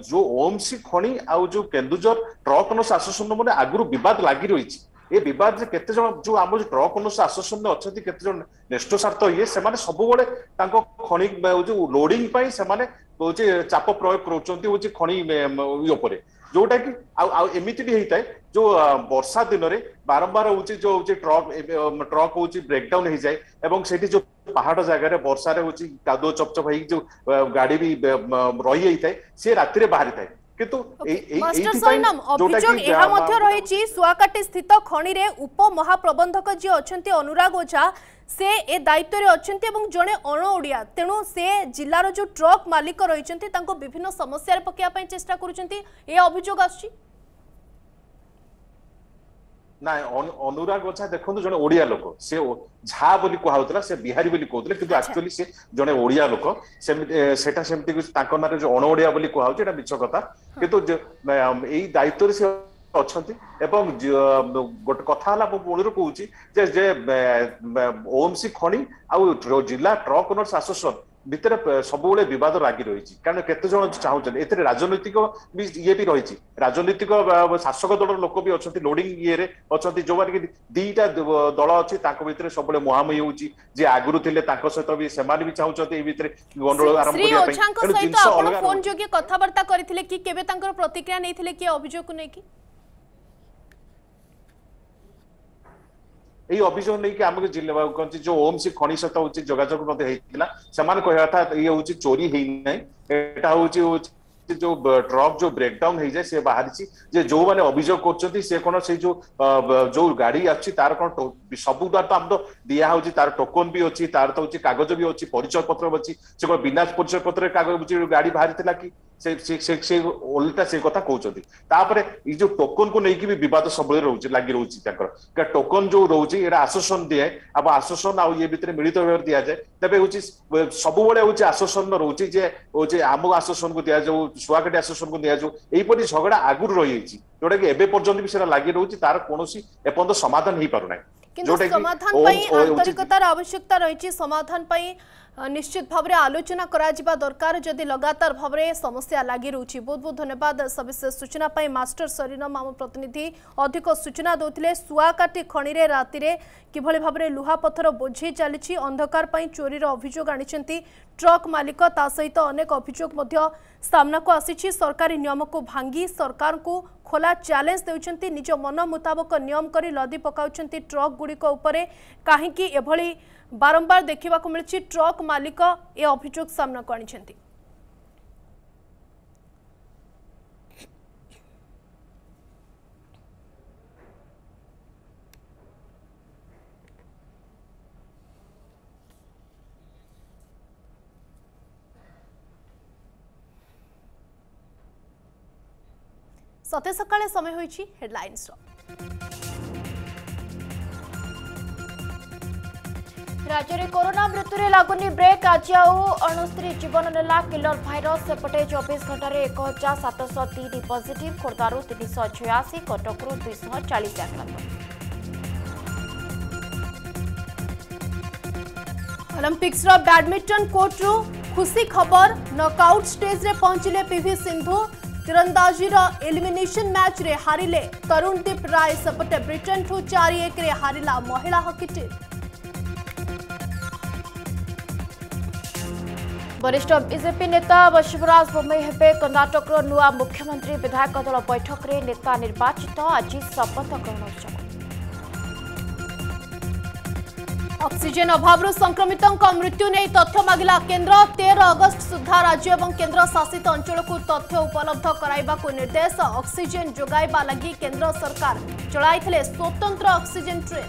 ଯୋଉ ଓମସି ଖଣି ଆଉ ଯୋଉ କେନ୍ଦୁଝର ଟ୍ରକ୍ ନ ଶାସନ ମାନେ ଆଗରୁ ବିବାଦ ଲାଗି ରହିଛି ଏ ବିବାଦରେ କେତେ ଜଣ ଯୋଉ ଆମର ଯୋଉ ଟ୍ରକ୍ ଓନର୍ସ ଆସୋସିଏସନରେ ଅଛନ୍ତି କେତେ ଜଣ ନ୍ୟଷ୍ଟସ୍ୱାର୍ଥ ଇଏ ସେମାନେ ସବୁବେଳେ ତାଙ୍କ ଖଣି ଯୋଉ ଲୋଡିଂ ପାଇଁ ସେମାନେ ହଉଛି ଚାପ ପ୍ରୟୋଗ କରୁଛନ୍ତି ହଉଛି ଖଣି ଉପରେ ଯୋଉଟା କି ଆଉ ଆଉ ଏମିତି ବି ହେଇଥାଏ ଯୋଉ ବର୍ଷା ଦିନରେ ବାରମ୍ବାର ହଉଛି ଯୋଉ ହଉଛି ଟ୍ରକ୍ ଟ୍ରକ୍ ହଉଛି ବ୍ରେକଡାଉନ ହେଇଯାଏ ଏବଂ ସେଠି ଯୋଉ ପାହାଡ ଜାଗାରେ ବର୍ଷାରେ ହଉଛି କାଦୁଅ ଚପଚପ ହେଇକି ଯୋଉ ଗାଡି ବି ରହିଯାଇଥାଏ ସିଏ ରାତିରେ ବାହାରିଥାଏ କିନ୍ତୁ ଏହା ମଧ୍ୟ ରହିଛି ସୁଆକାଟି ସ୍ଥିତ ଖଣିରେ ଉପମହାପ୍ରବନ୍ଧକ ଯିଏ ଅଛନ୍ତି ଅନୁରାଗ ଓଝା ସେ ଏ ଦାୟିତ୍ୱରେ ଅଛନ୍ତି ଏବଂ ଜଣେ ଅଣ ଓଡ଼ିଆ ତେଣୁ ସେ ଜିଲ୍ଲାର ଯୋଉ ଟ୍ରକ ମାଲିକ ରହିଛନ୍ତି ତାଙ୍କୁ ବିଭିନ୍ନ ସମସ୍ୟାରେ ପକେଇବା ପାଇଁ ଚେଷ୍ଟା କରୁଛନ୍ତି ଏ ଅଭିଯୋଗ ଆସୁଛି ନା ଅନୁରାଗ ଓଝା ଦେଖନ୍ତୁ ଜଣେ ଓଡିଆ ଲୋକ ସେ ଝା ବୋଲି କୁହାଯାଉଥିଲା ସେ ବିହାରୀ ବୋଲି କହୁଥିଲେ କିନ୍ତୁ ଆକ୍ଚୁଆଲି ସେ ଜଣେ ଓଡିଆ ଲୋକ ସେମିତି ସେଟା ସେମିତି ତାଙ୍କ ନାଁରେ ଯୋଉ ଅଣ ଓଡିଆ ବୋଲି କୁହାହଉଛି ଏଟା ମିଛ କଥା କିନ୍ତୁ ଏଇ ଦାୟିତ୍ୱରେ ସେ ଅଛନ୍ତି ଏବଂ ଗୋଟେ କଥା ହେଲା ମୁଁ ମୂଳରୁ କହୁଛି ଯେ ଯେ ଓଏମସି ଖଣି ଆଉ ଜିଲ୍ଲା ଟ୍ରକ୍ ଓନର୍ସ ଆସୋସିଏସନ ভিতরে সবুলে বিবাদ লাগি রয়েছে কারণ কেতে জন চাহুছেন এতে রাজনৈতিক ইয়ে বি রয়েছে রাজনৈতিক শাসক দল লোক বি অনেক লোডিং ইয়ে অনেক যে কি দিটা দল অছি তাঁক ভিতরে সবুলে মুহামুহি হচ্ছে যে আগুরু থিলে তাঁক সহিত বি সেমানে বি চাহুছেন এই ভিতরে গন্ডগোল আরম্ভ করিয়া পাই কারণ জিনিস অলগা ফোন যোগে কথাবার্তা করিলে কি কেবে তাঁকর প্রতিক্রিয়া নেইথিলে কি অভিযোগ নেকি এই অভিযোগ নেই আমাকে জিল্লা কহতি যে ওমসি খনি সহিত হচ্ছে যোগাযোগ মধ্যে হয়েছিল সেমান কহিবা কথা ইয়ে হচ্ছে চোরি হই নাই এটা হচ্ছে যে ট্রক যে ব্রেকডাউন হয়ে যায় সে বাহারিছি যে যে অভিযোগ করছেন সে কোন সেই যে গাড়ি আসছে তার কোন ସବୁ ତ ଆମର ଦିଆହଉଛି ତାର ଟୋକନ ବି ଅଛି ତାର ତ ହଉଛି କାଗଜ ବି ଅଛି ପରିଚୟ ପତ୍ର ଅଛି ସେ କଣ ବିନା ପରିଚୟ ପତ୍ରରେ କାଗଜ ଗାଡି ବାହାରିଥିଲା କି ସେ ଓଲଟା ସେ କଥା କହୁଛନ୍ତି ତାପରେ ଏଇ ଯୋଉ ଟୋକନକୁ ନେଇକି ବି ବିବାଦ ସବୁବେଳେ ରହୁଛି ଲାଗି ରହୁଛି ତାଙ୍କର ଟୋକନ ଯୋଉ ରହୁଛି ଏଇଟା ଆଶ୍ୱାସନ ଦିଏ ଆଉ ଆଶ୍ୱାସନ ଆଉ ଇଏ ଭିତରେ ମିଳିତ ଭାବରେ ଦିଆଯାଏ ତେବେ ହଉଛି ସବୁବେଳେ ହଉଛି ଆଶ୍ୱାସନ ରହୁଛି ଯେ ହଉଛି ଆମକୁ ଆଶ୍ୱାସନକୁ ଦିଆଯାଉ ଶୁଆକାଟି ଆଶ୍ୱାସନକୁ ଦିଆଯାଉ ଏହିପରି ଝଗଡା ଆଗରୁ ରହିଯାଇଛି ଯୋଉଟା ଏବେ ପର୍ଯ୍ୟନ୍ତ ବି ସେଟା ଲାଗି ରହୁଛି ତାର କୌଣସି ଏପର୍ଯ୍ୟନ୍ତ ସମାଧାନ ହେଇପାରୁନାହିଁ কিন্তু সমাধান পাই আন্তরিকতার আবশ্যকতা রয়েছে সমাধান পাই ନିଶ୍ଚିତ ଭାବରେ ଆଲୋଚନା କରାଯିବା ଦରକାର ଯଦି ଲଗାତାର ଭାବରେ ସମସ୍ୟା ଲାଗି ରହୁଛି ବହୁତ ବହୁତ ଧନ୍ୟବାଦ ସବିଶେଷ ସୂଚନା ପାଇଁ ମାଷ୍ଟର ସରିନମ ଆମ ପ୍ରତିନିଧି ଅଧିକ ସୂଚନା ଦେଉଥିଲେ ଶୁଆକାଠି ଖଣିରେ ରାତିରେ କିଭଳି ଭାବରେ ଲୁହାପଥର ବୋଝେଇ ଚାଲିଛି ଅନ୍ଧକାର ପାଇଁ ଚୋରିର ଅଭିଯୋଗ ଆଣିଛନ୍ତି ଟ୍ରକ୍ ମାଲିକ ତା ସହିତ ଅନେକ ଅଭିଯୋଗ ମଧ୍ୟ ସାମ୍ନାକୁ ଆସିଛି ସରକାରୀ ନିୟମକୁ ଭାଙ୍ଗି ସରକାରଙ୍କୁ ଖୋଲା ଚ୍ୟାଲେଞ୍ଜ ଦେଉଛନ୍ତି ନିଜ ମନ ମୁତାବକ ନିୟମ କରି ଲଦି ପକାଉଛନ୍ତି ଟ୍ରକ୍ ଗୁଡ଼ିକ ଉପରେ କାହିଁକି ଏଭଳି ବାରମ୍ବାର ଦେଖିବାକୁ ମିଳିଛି ଟ୍ରକ୍ ମାଲିକ ଏ ଅଭିଯୋଗ ସାମ୍ନାକୁ ଆଣିଛନ୍ତି ସତେ ସକାଳେ ସମୟ ହୋଇଛି ହେଡ଼ଲାଇନ୍ସର राज्य में कोरोना मृत्यु लगुनी ब्रेक आज आणुस्त्री जीवन नेला किलर भाइर सेपटे चौबीस घंटे एक हजार सतश तीन पजिट खोर्धु तीन शह छयाशी कटकु दुईश चालीस आक्रांत अलंपिक्सर बैडमिंटन कोर्ट्रु खुशी खबर नकआउट स्टेज में पहुंचे पिवी सिंधु तीरंदाजी एलिमिनेशन मैच रे हारे तरुणदीप राय सेपटे ब्रिटेन ठू चारि एक हारा महिला हकी टीम वरिष्ठ ବିଜେପି ନେତା ବଶିବରାଜ ବୋମେଇ ହେବେ କର୍ଣ୍ଣାଟକର ନୂଆ ମୁଖ୍ୟମନ୍ତ୍ରୀ ବିଧାୟକ ଦଳ ବୈଠକରେ ନେତା ନିର୍ବାଚିତ ଆଜି ଶପଥ ଗ୍ରହଣ ଉତ୍ସବ ଅକ୍ସିଜେନ୍ ଅଭାବରୁ ସଂକ୍ରମିତଙ୍କ ମୃତ୍ୟୁ ନେଇ ତଥ୍ୟ ମାଗିଲା କେନ୍ଦ୍ର ତେର ଅଗଷ୍ଟ ସୁଦ୍ଧା ରାଜ୍ୟ ଏବଂ କେନ୍ଦ୍ରଶାସିତ ଅଞ୍ଚଳକୁ ତଥ୍ୟ ଉପଲବ୍ଧ କରାଇବାକୁ ନିର୍ଦ୍ଦେଶ ଅକ୍ସିଜେନ୍ ଯୋଗାଇବା ଲାଗି କେନ୍ଦ୍ର ସରକାର ଚଳାଇଥିଲେ ସ୍ୱତନ୍ତ୍ର ଅକ୍ସିଜେନ୍ ଟ୍ରେନ୍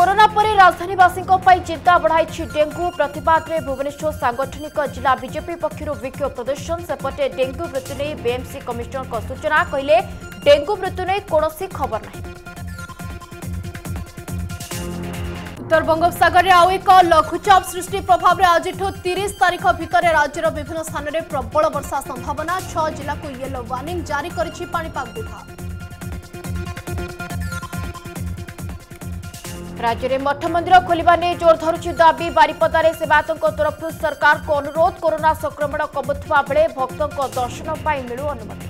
କରୋନା ପରେ ରାଜଧାନୀବାସୀଙ୍କ ପାଇଁ ଚିନ୍ତା ବଢ଼ାଇଛି ଡେଙ୍ଗୁ ପ୍ରତିବାଦରେ ଭୁବନେଶ୍ୱର ସାଙ୍ଗଠନିକ ଜିଲ୍ଲା ବିଜେପି ପକ୍ଷରୁ ବିକ୍ଷୋଭ ପ୍ରଦର୍ଶନ ସେପଟେ ଡେଙ୍ଗୁ ମୃତ୍ୟୁ ନେଇ ବିଏମ୍ସି କମିଶନରଙ୍କ ସୂଚନା କହିଲେ ଡେଙ୍ଗୁ ମୃତ୍ୟୁ ନେଇ କୌଣସି ଖବର ନାହିଁ ଉତ୍ତର ବଙ୍ଗୋପସାଗରରେ ଆଉ ଏକ ଲଘୁଚାପ ସୃଷ୍ଟି ପ୍ରଭାବରେ ଆଜିଠୁ ତିରିଶ ତାରିଖ ଭିତରେ ରାଜ୍ୟର ବିଭିନ୍ନ ସ୍ଥାନରେ ପ୍ରବଳ ବର୍ଷା ସମ୍ଭାବନା ଛଅ ଜିଲ୍ଲାକୁ ୟେଲୋ ୱାର୍ଣ୍ଣିଂ ଜାରି କରିଛି ପାଣିପାଗ ବିଭାଗ ରାଜ୍ୟରେ ମଠ ମନ୍ଦିର ଖୋଲିବା ନେଇ ଜୋର ଧରୁଛି ଦାବି ବାରିପଦାରେ ସେବାୟତଙ୍କ ତରଫରୁ ସରକାରଙ୍କୁ ଅନୁରୋଧ କରୋନା ସଂକ୍ରମଣ କମୁଥିବା ବେଳେ ଭକ୍ତଙ୍କ ଦର୍ଶନ ପାଇଁ ମିଳୁ ଅନୁମତି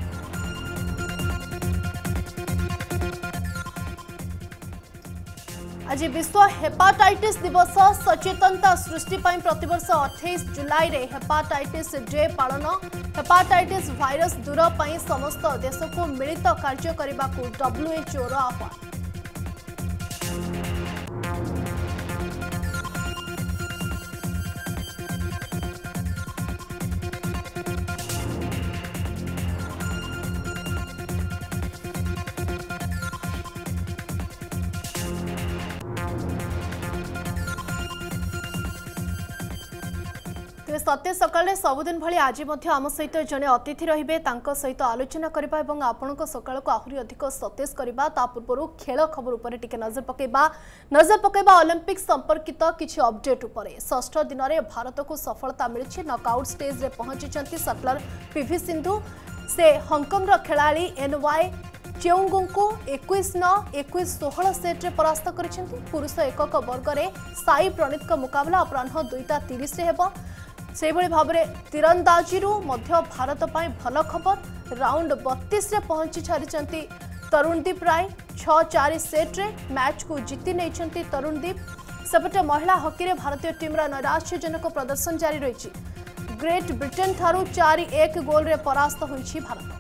ଆଜି ବିଶ୍ୱ ହେପାଟାଇଟିସ୍ ଦିବସ ସଚେତନତା ସୃଷ୍ଟି ପାଇଁ ପ୍ରତିବର୍ଷ ଅଠେଇଶ ଜୁଲାଇରେ ହେପାଟାଇଟିସ୍ ଡେ ପାଳନ ହେପାଟାଇଟିସ୍ ଭାଇରସ୍ ଦୂର ପାଇଁ ସମସ୍ତ ଦେଶକୁ ମିଳିତ କାର୍ଯ୍ୟ କରିବାକୁ ଡବ୍ଲ୍ୟୁଏଚ୍ଓର ଆହ୍ୱାନ ସତ୍ୟ ସକାଳରେ ସବୁଦିନ ଭଳି ଆଜି ମଧ୍ୟ ଆମ ସହିତ ଜଣେ ଅତିଥି ରହିବେ ତାଙ୍କ ସହିତ ଆଲୋଚନା କରିବା ଏବଂ ଆପଣଙ୍କ ସକାଳକୁ ଆହୁରି ଅଧିକ ସତେଜ କରିବା ତା ପୂର୍ବରୁ ଖେଳ ଖବର ଉପରେ ଟିକେ ନଜର ପକାଇବା ନଜର ପକାଇବା ଅଲିମ୍ପିକ୍ ସମ୍ପର୍କିତ କିଛି ଅପଡେଟ୍ ଉପରେ ଷଷ୍ଠ ଦିନରେ ଭାରତକୁ ସଫଳତା ମିଳିଛି ନକ୍ଆଉଟ୍ ଷ୍ଟେଜ୍ରେ ପହଞ୍ଚିଛନ୍ତି ସଟଲର ପିଭି ସିନ୍ଧୁ ସେ ହଂକଂର ଖେଳାଳି ଏନ୍ୱାଇ ଚେଉଙ୍ଗଙ୍କୁ ଏକୋଇଶ ନଅ ଏକୋଇଶ ଷୋହଳ ସେଟ୍ରେ ପରାସ୍ତ କରିଛନ୍ତି ପୁରୁଷ ଏକକ ବର୍ଗରେ ସାଇ ପ୍ରଣୀତଙ୍କ ମୁକାବିଲା ଅପରାହ୍ନ ଦୁଇଟା ତିରିଶରେ ହେବ ସେହିଭଳି ଭାବରେ ତୀରନ୍ଦାଜିରୁ ମଧ୍ୟ ଭାରତ ପାଇଁ ଭଲ ଖବର ରାଉଣ୍ଡ ବତିଶରେ ପହଞ୍ଚି ସାରିଛନ୍ତି ତରୁଣଦୀପ ରାୟ ଛଅ ଚାରି ସେଟ୍ରେ ମ୍ୟାଚ୍କୁ ଜିତି ନେଇଛନ୍ତି ତରୁଣଦୀପ ସେପଟେ ମହିଳା ହକିରେ ଭାରତୀୟ ଟିମ୍ର ନୈରାଶ୍ୟଜନକ ପ୍ରଦର୍ଶନ ଜାରି ରହିଛି ଗ୍ରେଟ୍ ବ୍ରିଟେନ୍ ଠାରୁ ଚାରି ଏକ ଗୋଲ୍ରେ ପରାସ୍ତ ହୋଇଛି ଭାରତ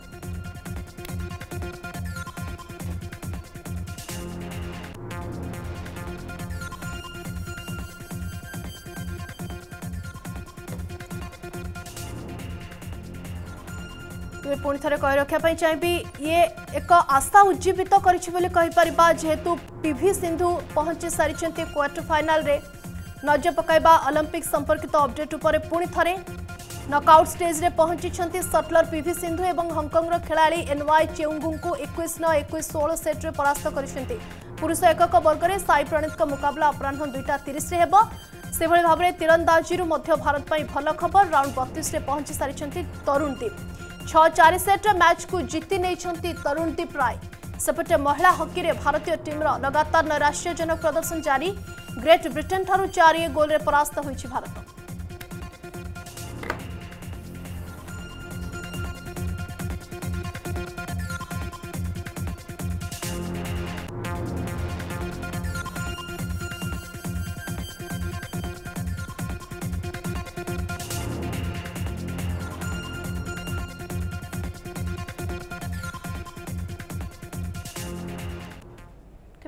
मुझे पुणि थे कह रखापी चाहिए ये एक आशा उज्जीवित करेतु जेहेतु पि भी सिंधु पहुंची सारी क्वार्टर फाइनाल नजर पकाइबा ओलंपिक संपर्कित अपडेट पर पुणि थे नकआउट स्टेज में पहुंची सटलर पि भी सिंधु और हंगकंग्र खेला एनवाई चेउंगू को एक नौ एक षोल सेट में पुरुष एकक वर्ग में साई प्रणीत मुकाबला अपराह दुईटा तीस से भाव में तीरंदाजी भारत भल खबर राउंड बतीस पहुंची सारी तरुण दीप ଛଅ ଚାରି ସେଟ୍ର ମ୍ୟାଚ୍କୁ ଜିତି ନେଇଛନ୍ତି ତରୁଣଦୀପ ରାୟ ସେପଟେ ମହିଳା ହକିରେ ଭାରତୀୟ ଟିମ୍ର ଲଗାତାର ନୈରାଶ୍ୟଜନକ ପ୍ରଦର୍ଶନ ଜାରି ଗ୍ରେଟ୍ ବ୍ରିଟେନ୍ଠାରୁ ଚାରି ଗୋଲ୍ରେ ପରାସ୍ତ ହୋଇଛି ଭାରତ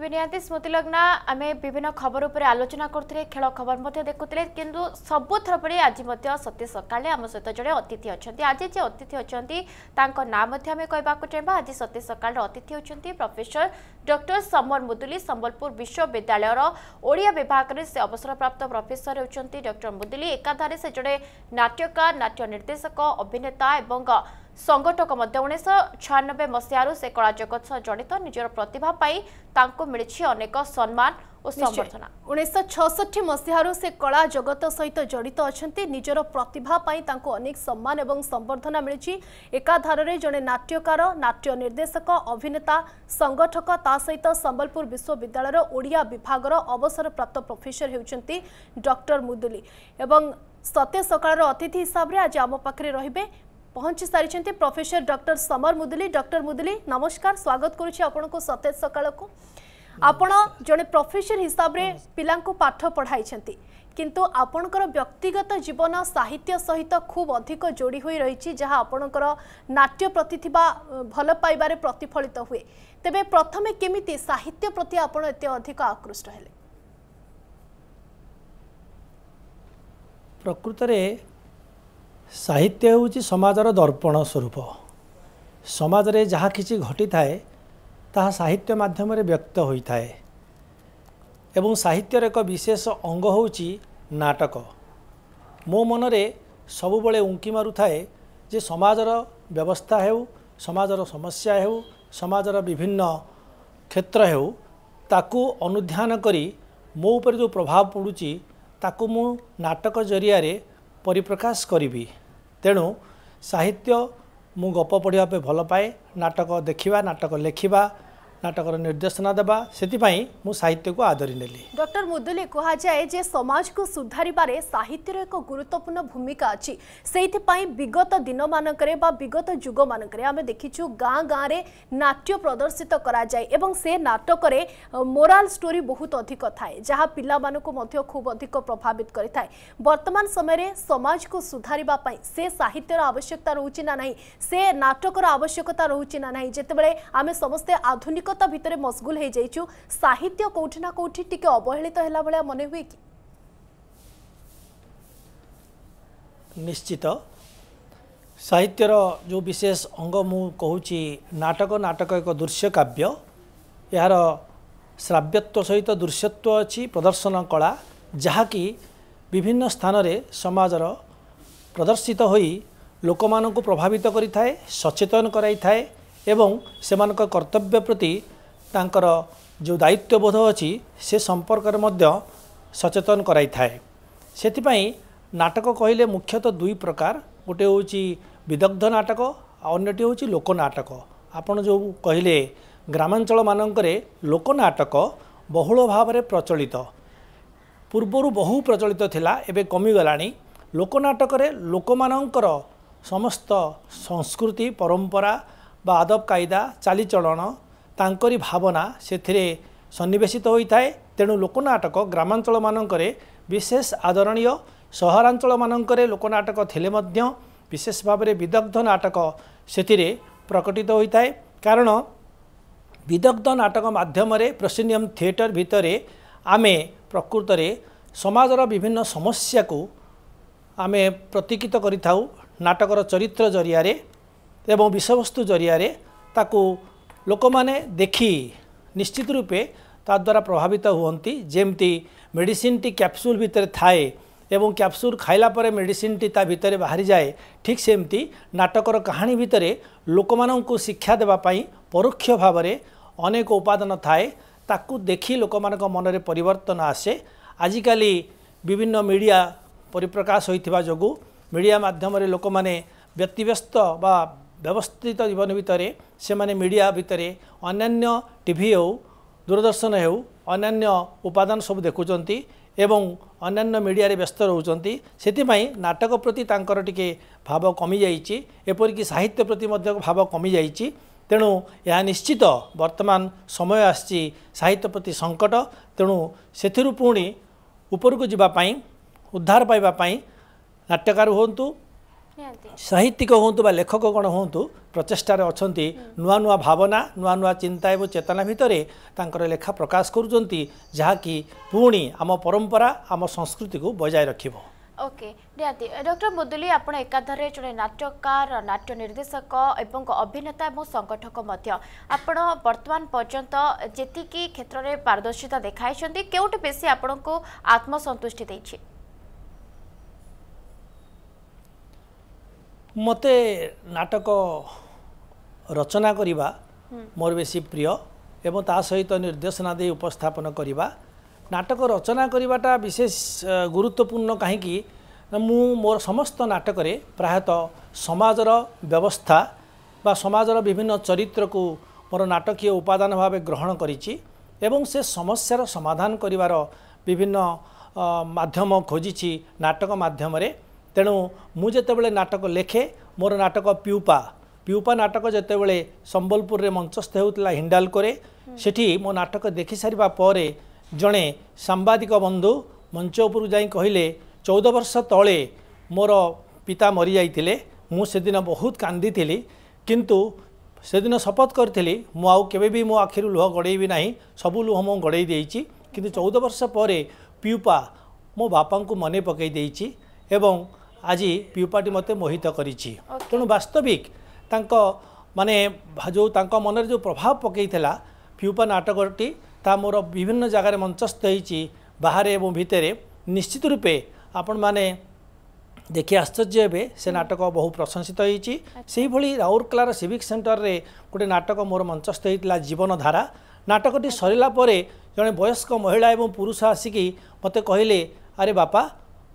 ବି ନିହାତି ସ୍ମୃତି ଲଗ୍ନା ଆମେ ବିଭିନ୍ନ ଖବର ଉପରେ ଆଲୋଚନା କରୁଥିଲେ ଖେଳ ଖବର ମଧ୍ୟ ଦେଖୁଥିଲେ କିନ୍ତୁ ସବୁଥର ପରି ଆଜି ମଧ୍ୟ ସତ୍ୟ ସକାଳେ ଆମ ସହିତ ଜଣେ ଅତିଥି ଅଛନ୍ତି ଆଜି ଯେ ଅତିଥି ଅଛନ୍ତି ତାଙ୍କ ନାଁ ମଧ୍ୟ ଆମେ କହିବାକୁ ଚାହିଁବା ଆଜି ସତ୍ୟ ସକାଳର ଅତିଥି ହେଉଛନ୍ତି ପ୍ରଫେସର ଡକ୍ଟର ସମର ମୁଦୁଲି ସମ୍ବଲପୁର ବିଶ୍ୱବିଦ୍ୟାଳୟର ଓଡ଼ିଆ ବିଭାଗରେ ସେ ଅବସରପ୍ରାପ୍ତ ପ୍ରଫେସର ହେଉଛନ୍ତି ଡକ୍ଟର ମୁଦୁଲି ଏକାଧାରେ ସେ ଜଣେ ନାଟ୍ୟକାର ନାଟ୍ୟ ନିର୍ଦ୍ଦେଶକ ଅଭିନେତା ଏବଂ ସଂଗଠକ ମଧ୍ୟ ଉଣେଇଶହ ଛୟାନବେ ମସିହାରୁ ସେ କଳା ଜଗତ ସହ ଜଡିତ ନିଜର ପ୍ରତିଭା ପାଇଁ ତାଙ୍କୁ ମିଳିଛି ଅନେକ ସମ୍ମାନ ଓ ସମ୍ବର୍ଦ୍ଧନା ଉଣେଇଶହ ଛଅଷଠି ମସିହାରୁ ସେ କଳା ଜଗତ ସହିତ ଜଡିତ ଅଛନ୍ତି ନିଜର ପ୍ରତିଭା ପାଇଁ ତାଙ୍କୁ ଅନେକ ସମ୍ମାନ ଏବଂ ସମ୍ବର୍ଦ୍ଧନା ମିଳିଛି ଏକାଧାରରେ ଜଣେ ନାଟ୍ୟକାର ନାଟ୍ୟ ନିର୍ଦ୍ଦେଶକ ଅଭିନେତା ସଂଗଠକ ତା ସହିତ ସମ୍ବଲପୁର ବିଶ୍ୱବିଦ୍ୟାଳୟର ଓଡ଼ିଆ ବିଭାଗର ଅବସରପ୍ରାପ୍ତ ପ୍ରଫେସର ହେଉଛନ୍ତି ଡକ୍ଟର ମୁଦୁଲି ଏବଂ ସତ୍ୟ ସକାଳର ଅତିଥି ହିସାବରେ ଆଜି ଆମ ପାଖରେ ରହିବେ পৌঁছি সারি professor doctor Samar Muduli doctor Muduli নমস্কার স্বাগত করছি আপনার সতেজ সকালকু আপনার জনে প্রফেসর হিসাবে পিলা পাঠ পড়াই কিন্তু আপনার ব্যক্তিগত জীবন সাহিত্য সহিত খুব অধিক যোড়ি হয়ে রয়েছে যা আপনার নাট্য প্রতি ভাল পাইবার প্রতিফলিত হুয়ে তেবে প্রথমে কেমিতি সাহিত্য প্রতি আপনার এত অধিক আকৃষ্ট হলে প্রকৃতরে ସାହିତ୍ୟ ହେଉଛି ସମାଜର ଦର୍ପଣ ସ୍ୱରୂପ ସମାଜରେ ଯାହା କିଛି ଘଟିଥାଏ ତାହା ସାହିତ୍ୟ ମାଧ୍ୟମରେ ବ୍ୟକ୍ତ ହୋଇଥାଏ ଏବଂ ସାହିତ୍ୟର ଏକ ବିଶେଷ ଅଙ୍ଗ ହେଉଛି ନାଟକ ମୋ ମନରେ ସବୁବେଳେ ଉଙ୍କି ମାରୁଥାଏ ଯେ ସମାଜର ବ୍ୟବସ୍ଥା ହେଉ ସମାଜର ସମସ୍ୟା ହେଉ ସମାଜର ବିଭିନ୍ନ କ୍ଷେତ୍ର ହେଉ ତାକୁ ଅନୁଧ୍ୟାନ କରି ମୋ ଉପରେ ଯେଉଁ ପ୍ରଭାବ ପଡ଼ୁଛି ତାକୁ ମୁଁ ନାଟକ ଜରିଆରେ ପରିପ୍ରକାଶ କରିବି ତେଣୁ ସାହିତ୍ୟ ମୁଁ ଗପ ପଢ଼ିବା ପାଇଁ ଭଲ ପାଏ ନାଟକ ଦେଖିବା ନାଟକ ଲେଖିବା नाटकर निर्देशना देवा से साहित्य को आदरी नेली डर मुदुली कहुए जे समाज को सुधार साहित्यर एक गुरुत्वपूर्ण भूमिका अच्छी से विगत दिन मानक विगत युग मानक आम देखीचु गाँ गाँव में नाट्य प्रदर्शित कराए नाटक मोराल स्टोरी बहुत अधिक थाए जहाँ पाला खूब अधिक प्रभावित करें बर्तमान समय समाज को सुधार से साहित्यर आवश्यकता रोचे ना से नाटक आवश्यकता रोचे ना जिते आम समस्ते आधुनिक ମାନସିକତା ଭିତରେ ମସଗୁଲ ହେଇଯାଇଛୁ ସାହିତ୍ୟ କୋଉଠି ନା କୋଉଠି ଟିକେ ଅବହେଳିତ ହେଲା ଭଳିଆ ମନେ ହୁଏ କି ନିଶ୍ଚିତ ସାହିତ୍ୟର ଯେଉଁ ବିଶେଷ ଅଙ୍ଗ ମୁଁ କହୁଛି ନାଟକ ନାଟକ ଏକ ଦୃଶ୍ୟ କାବ୍ୟ ଏହାର ଶ୍ରାବ୍ୟତ୍ୱ ସହିତ ଦୃଶ୍ୟତ୍ୱ ଅଛି ପ୍ରଦର୍ଶନ କଳା ଯାହାକି ବିଭିନ୍ନ ସ୍ଥାନରେ ସମାଜର ପ୍ରଦର୍ଶିତ ହୋଇ ଲୋକମାନଙ୍କୁ ପ୍ରଭାବିତ କରିଥାଏ ସଚେତନ କରାଇଥାଏ ଏବଂ ସେମାନଙ୍କ କର୍ତ୍ତବ୍ୟ ପ୍ରତି ତାଙ୍କର ଯେଉଁ ଦାୟିତ୍ୱବୋଧ ଅଛି ସେ ସମ୍ପର୍କରେ ମଧ୍ୟ ସଚେତନ କରାଇଥାଏ ସେଥିପାଇଁ ନାଟକ କହିଲେ ମୁଖ୍ୟତଃ ଦୁଇ ପ୍ରକାର ଗୋଟିଏ ହେଉଛି ବିଦଗ୍ଧ ନାଟକ ଆଉ ଅନ୍ୟଟି ହେଉଛି ଲୋକନାଟକ ଆପଣ ଯେଉଁ କହିଲେ ଗ୍ରାମାଞ୍ଚଳମାନଙ୍କରେ ଲୋକନାଟକ ବହୁଳ ଭାବରେ ପ୍ରଚଳିତ ପୂର୍ବରୁ ବହୁ ପ୍ରଚଳିତ ଥିଲା ଏବେ କମିଗଲାଣି ଲୋକନାଟକରେ ଲୋକମାନଙ୍କର ସମସ୍ତ ସଂସ୍କୃତି ପରମ୍ପରା ବା ଆଦବ କାଇଦା ଚାଲିଚଳନ ତାଙ୍କରି ଭାବନା ସେଥିରେ ସନ୍ନିବେଶିତ ହୋଇଥାଏ ତେଣୁ ଲୋକନାଟକ ଗ୍ରାମାଞ୍ଚଳମାନଙ୍କରେ ବିଶେଷ ଆଦରଣୀୟ ସହରାଞ୍ଚଳମାନଙ୍କରେ ଲୋକନାଟକ ଥିଲେ ମଧ୍ୟ ବିଶେଷ ଭାବରେ ବିଦଗ୍ଧ ନାଟକ ସେଥିରେ ପ୍ରକଟିତ ହୋଇଥାଏ କାରଣ ବିଦଗ୍ଧ ନାଟକ ମାଧ୍ୟମରେ ପ୍ରୋସିନିୟମ୍ ଥିଏଟର ଭିତରେ ଆମେ ପ୍ରକୃତରେ ସମାଜର ବିଭିନ୍ନ ସମସ୍ୟାକୁ ଆମେ ପ୍ରତୀକିତ କରିଥାଉ ନାଟକର ଚରିତ୍ର ଜରିଆରେ ଏବଂ ବିଷୟବସ୍ତୁ ଜରିଆରେ ତାକୁ ଲୋକମାନେ ଦେଖି ନିଶ୍ଚିତ ରୂପେ ତାଦ୍ୱାରା ପ୍ରଭାବିତ ହୁଅନ୍ତି ଯେମିତି ମେଡ଼ିସିନଟି କ୍ୟାପସୁଲ୍ ଭିତରେ ଥାଏ ଏବଂ କ୍ୟାପସୁଲ୍ ଖାଇଲା ପରେ ମେଡ଼ିସିନଟି ତା ଭିତରେ ବାହାରିଯାଏ ଠିକ୍ ସେମିତି ନାଟକର କାହାଣୀ ଭିତରେ ଲୋକମାନଙ୍କୁ ଶିକ୍ଷା ଦେବା ପାଇଁ ପରୋକ୍ଷ ଭାବରେ ଅନେକ ଉପାଦାନ ଥାଏ ତାକୁ ଦେଖି ଲୋକମାନଙ୍କ ମନରେ ପରିବର୍ତ୍ତନ ଆସେ ଆଜିକାଲି ବିଭିନ୍ନ ମିଡ଼ିଆ ପରିପ୍ରକାଶ ହୋଇଥିବା ଯୋଗୁଁ ମିଡ଼ିଆ ମାଧ୍ୟମରେ ଲୋକମାନେ ବ୍ୟତିବ୍ୟସ୍ତ ବା ବ୍ୟବସ୍ଥିତ ଜୀବନ ଭିତରେ ସେମାନେ ମିଡ଼ିଆ ଭିତରେ ଅନ୍ୟାନ୍ୟ ଟି ଭି ହେଉ ଦୂରଦର୍ଶନ ହେଉ ଅନ୍ୟାନ୍ୟ ଉପାଦାନ ସବୁ ଦେଖୁଛନ୍ତି ଏବଂ ଅନ୍ୟାନ୍ୟ ମିଡ଼ିଆରେ ବ୍ୟସ୍ତ ରହୁଛନ୍ତି ସେଥିପାଇଁ ନାଟକ ପ୍ରତି ତାଙ୍କର ଟିକିଏ ଭାବ କମିଯାଇଛି ଏପରିକି ସାହିତ୍ୟ ପ୍ରତି ମଧ୍ୟ ଭାବ କମିଯାଇଛି ତେଣୁ ଏହା ନିଶ୍ଚିତ ବର୍ତ୍ତମାନ ସମୟ ଆସିଛି ସାହିତ୍ୟ ପ୍ରତି ସଙ୍କଟ ତେଣୁ ସେଥିରୁ ପୁଣି ଉପରକୁ ଯିବା ପାଇଁ ଉଦ୍ଧାର ପାଇବା ପାଇଁ ନାଟ୍ୟକାର ହୁଅନ୍ତୁ ସାହିତ୍ୟିକ ହୁଅନ୍ତୁ ବା ଲେଖକ କ'ଣ ହୁଅନ୍ତୁ ପ୍ରଚେଷ୍ଟାରେ ଅଛନ୍ତି ନୂଆ ନୂଆ ଭାବନା ନୂଆ ନୂଆ ଚିନ୍ତା ଏବଂ ଚେତନା ଭିତରେ ତାଙ୍କର ଲେଖା ପ୍ରକାଶ କରୁଛନ୍ତି ଯାହାକି ପୁଣି ଆମ ପରମ୍ପରା ଆମ ସଂସ୍କୃତିକୁ ବଜାୟ ରଖିବ ଓକେ ନିହାତି ଡକ୍ଟର ମୁଦୁଲି ଆପଣ ଏକାଧାରେ ଜଣେ ନାଟ୍ୟକାର ନାଟ୍ୟ ନିର୍ଦ୍ଦେଶକ ଏବଂ ଅଭିନେତା ଏବଂ ସଂଗଠକ ମଧ୍ୟ ଆପଣ ବର୍ତ୍ତମାନ ପର୍ଯ୍ୟନ୍ତ ଯେତିକି କ୍ଷେତ୍ରରେ ପାରଦର୍ଶିତା ଦେଖାଇଛନ୍ତି କେଉଁଠି ବେଶୀ ଆପଣଙ୍କୁ ଆତ୍ମସନ୍ତୁଷ୍ଟି ଦେଇଛି ମୋତେ ନାଟକ ରଚନା କରିବା ମୋର ବେଶୀ ପ୍ରିୟ ଏବଂ ତା ସହିତ ନିର୍ଦ୍ଦେଶନା ଦେଇ ଉପସ୍ଥାପନ କରିବା ନାଟକ ରଚନା କରିବାଟା ବିଶେଷ ଗୁରୁତ୍ୱପୂର୍ଣ୍ଣ କାହିଁକି ମୁଁ ମୋର ସମସ୍ତ ନାଟକରେ ପ୍ରାୟତଃ ସମାଜର ବ୍ୟବସ୍ଥା ବା ସମାଜର ବିଭିନ୍ନ ଚରିତ୍ରକୁ ମୋର ନାଟକୀୟ ଉପାଦାନ ଭାବେ ଗ୍ରହଣ କରିଛି ଏବଂ ସେ ସମସ୍ୟାର ସମାଧାନ କରିବାର ବିଭିନ୍ନ ମାଧ୍ୟମ ଖୋଜିଛି ନାଟକ ମାଧ୍ୟମରେ ତେଣୁ ମୁଁ ଯେତେବେଳେ ନାଟକ ଲେଖେ ମୋର ନାଟକ ପିଉପା ପିଉପା ନାଟକ ଯେତେବେଳେ ସମ୍ବଲପୁରରେ ମଞ୍ଚସ୍ଥ ହେଉଥିଲା ହିଣ୍ଡାଲକୋରେ ସେଠି ମୋ ନାଟକ ଦେଖିସାରିବା ପରେ ଜଣେ ସାମ୍ବାଦିକ ବନ୍ଧୁ ମଞ୍ଚ ଉପରକୁ ଯାଇ କହିଲେ ଚଉଦ ବର୍ଷ ତଳେ ମୋର ପିତା ମରିଯାଇଥିଲେ ମୁଁ ସେଦିନ ବହୁତ କାନ୍ଦିଥିଲି କିନ୍ତୁ ସେଦିନ ଶପଥ କରିଥିଲି ମୁଁ ଆଉ କେବେ ବି ମୋ ଆଖିରୁ ଲୁହ ଗଡ଼େଇବି ନାହିଁ ସବୁ ଲୁହ ମୁଁ ଗଡ଼େଇ ଦେଇଛି କିନ୍ତୁ ଚଉଦ ବର୍ଷ ପରେ ପିଉପା ମୋ ବାପାଙ୍କୁ ମନେ ପକାଇ ଦେଇଛି ଏବଂ ଆଜି ପିଓ ପାର୍ଟି ମୋତେ ମୋହିତ କରିଛି ତେଣୁ ବାସ୍ତବିକ ତାଙ୍କ ମାନେ ଯେଉଁ ତାଙ୍କ ମନରେ ଯେଉଁ ପ୍ରଭାବ ପକାଇଥିଲା ପିଓପା ନାଟକଟି ତାହା ମୋର ବିଭିନ୍ନ ଜାଗାରେ ମଞ୍ଚସ୍ଥ ହୋଇଛି ବାହାରେ ଏବଂ ଭିତରେ ନିଶ୍ଚିତ ରୂପେ ଆପଣମାନେ ଦେଖି ଆଶ୍ଚର୍ଯ୍ୟ ହେବେ ସେ ନାଟକ ବହୁ ପ୍ରଶଂସିତ ହୋଇଛି ସେହିଭଳି ରାଉରକେଲାର ସିଭିକ୍ ସେଣ୍ଟରରେ ଗୋଟିଏ ନାଟକ ମୋର ମଞ୍ଚସ୍ଥ ହୋଇଥିଲା ଜୀବନଧାରା ନାଟକଟି ସରିଲା ପରେ ଜଣେ ବୟସ୍କ ମହିଳା ଏବଂ ପୁରୁଷ ଆସିକି ମୋତେ କହିଲେ ଆରେ ବାପା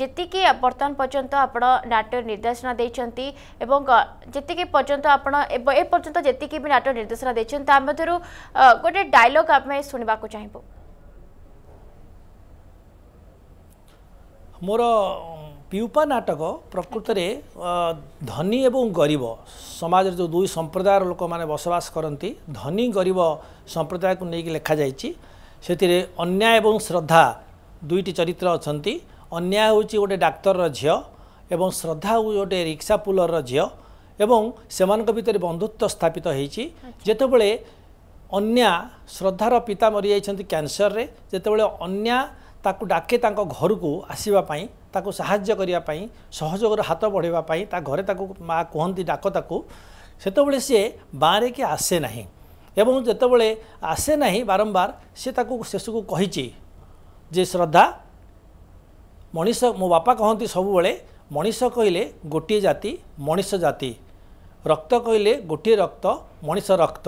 ଯେତିକି ବର୍ତ୍ତମାନ ପର୍ଯ୍ୟନ୍ତ ଆପଣ ନାଟ୍ୟ ନିର୍ଦ୍ଦେଶନା ଦେଇଛନ୍ତି ଏବଂ ଯେତିକି ପର୍ଯ୍ୟନ୍ତ ଆପଣ ଏପର୍ଯ୍ୟନ୍ତ ଯେତିକି ବି ନାଟ୍ୟ ନିର୍ଦ୍ଦେଶନା ଦେଇଛନ୍ତି ତା ମଧ୍ୟରୁ ଗୋଟେ ଡାଇଲଗ୍ ଆମେ ଶୁଣିବାକୁ ଚାହିଁବୁ ମୋର ପିଉପା ନାଟକ ପ୍ରକୃତରେ ଧନୀ ଏବଂ ଗରିବ ସମାଜରେ ଯେଉଁ ଦୁଇ ସମ୍ପ୍ରଦାୟର ଲୋକମାନେ ବସବାସ କରନ୍ତି ଧନୀ ଗରିବ ସମ୍ପ୍ରଦାୟକୁ ନେଇକି ଲେଖାଯାଇଛି ସେଥିରେ ଅନ୍ୟାୟ ଏବଂ ଶ୍ରଦ୍ଧା ଦୁଇଟି ଚରିତ୍ର ଅଛନ୍ତି ଅନ୍ୟା ହେଉଛି ଗୋଟେ ଡାକ୍ତରର ଝିଅ ଏବଂ ଶ୍ରଦ୍ଧା ହେଉଛି ଗୋଟେ ରିକ୍ସା ପୁଲର୍ର ଝିଅ ଏବଂ ସେମାନଙ୍କ ଭିତରେ ବନ୍ଧୁତ୍ୱ ସ୍ଥାପିତ ହୋଇଛି ଯେତେବେଳେ ଅନ୍ୟା ଶ୍ରଦ୍ଧାର ପିତା ମରିଯାଇଛନ୍ତି କ୍ୟାନ୍ସରରେ ଯେତେବେଳେ ଅନ୍ୟା ତାକୁ ଡାକେ ତାଙ୍କ ଘରକୁ ଆସିବା ପାଇଁ ତାକୁ ସାହାଯ୍ୟ କରିବା ପାଇଁ ସହଯୋଗର ହାତ ବଢ଼ାଇବା ପାଇଁ ତା ଘରେ ତାକୁ ମାଆ କୁହନ୍ତି ଡାକ ତାକୁ ସେତେବେଳେ ସିଏ ବାଁରେ କି ଆସେ ନାହିଁ ଏବଂ ଯେତେବେଳେ ଆସେ ନାହିଁ ବାରମ୍ବାର ସିଏ ତାକୁ ଶେଷକୁ କହିଛି ଯେ ଶ୍ରଦ୍ଧା ମଣିଷ ମୋ ବାପା କହନ୍ତି ସବୁବେଳେ ମଣିଷ କହିଲେ ଗୋଟିଏ ଜାତି ମଣିଷ ଜାତି ରକ୍ତ କହିଲେ ଗୋଟିଏ ରକ୍ତ ମଣିଷ ରକ୍ତ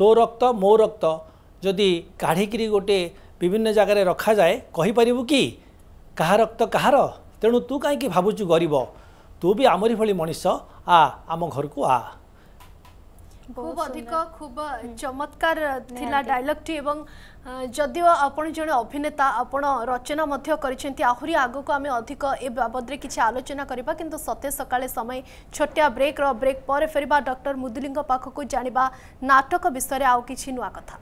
ତୋ ରକ୍ତ ମୋ ରକ୍ତ ଯଦି କାଢ଼ିକିରି ଗୋଟିଏ ବିଭିନ୍ନ ଜାଗାରେ ରଖାଯାଏ କହିପାରିବୁ କି କାହା ରକ୍ତ କାହାର ତେଣୁ ତୁ କାହିଁକି ଭାବୁଛୁ ଗରିବ ତୁ ବି ଆମରି ଭଳି ମଣିଷ ଆ ଆମ ଘରକୁ ଆ ଖୁବ ଅଧିକ ଖୁବ ଚମତ୍କାର ଥିଲା ଡାଇଲଗ୍ଟି ଏବଂ ଯଦିଓ ଆପଣ ଜଣେ ଅଭିନେତା ଆପଣ ରଚନା ମଧ୍ୟ କରିଛନ୍ତି ଆହୁରି ଆଗକୁ ଆମେ ଅଧିକ ଏ ବାବଦରେ କିଛି ଆଲୋଚନା କରିବା କିନ୍ତୁ ସତେ ସକାଳେ ସମୟ ଛୋଟିଆ ବ୍ରେକ୍ର ବ୍ରେକ୍ ପରେ ଫେରିବା ଡକ୍ଟର ମୁଦୁଲିଙ୍କ ପାଖକୁ ଜାଣିବା ନାଟକ ବିଷୟରେ ଆଉ କିଛି ନୂଆ କଥା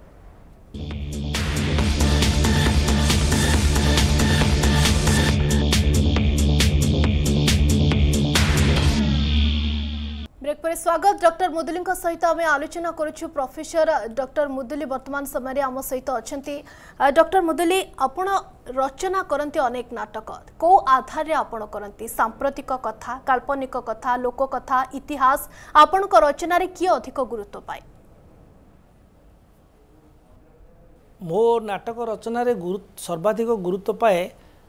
ଏପରି ସ୍ୱାଗତ ଡକ୍ଟର ମୁଦୁଲିଙ୍କ ସହିତ ଆମେ ଆଲୋଚନା କରୁଛୁ ପ୍ରଫେସର ଡକ୍ଟର ମୁଦୁଲି ବର୍ତ୍ତମାନ ସମୟରେ ଆମ ସହିତ ଅଛନ୍ତି ଡକ୍ଟର ମୁଦୁଲି ଆପଣ ରଚନା କରନ୍ତି ଅନେକ ନାଟକ କୋଉ ଆଧାରରେ ଆପଣ କରନ୍ତି ସାମ୍ପ୍ରତିକ କଥା କାଳ୍ପନିକ କଥା ଲୋକ କଥା ଇତିହାସ ଆପଣଙ୍କ ରଚନାରେ କିଏ ଅଧିକ ଗୁରୁତ୍ୱ ପାଏ ମୋ ନାଟକ ରଚନାରେ ସର୍ବାଧିକ ଗୁରୁତ୍ୱ ପାଏ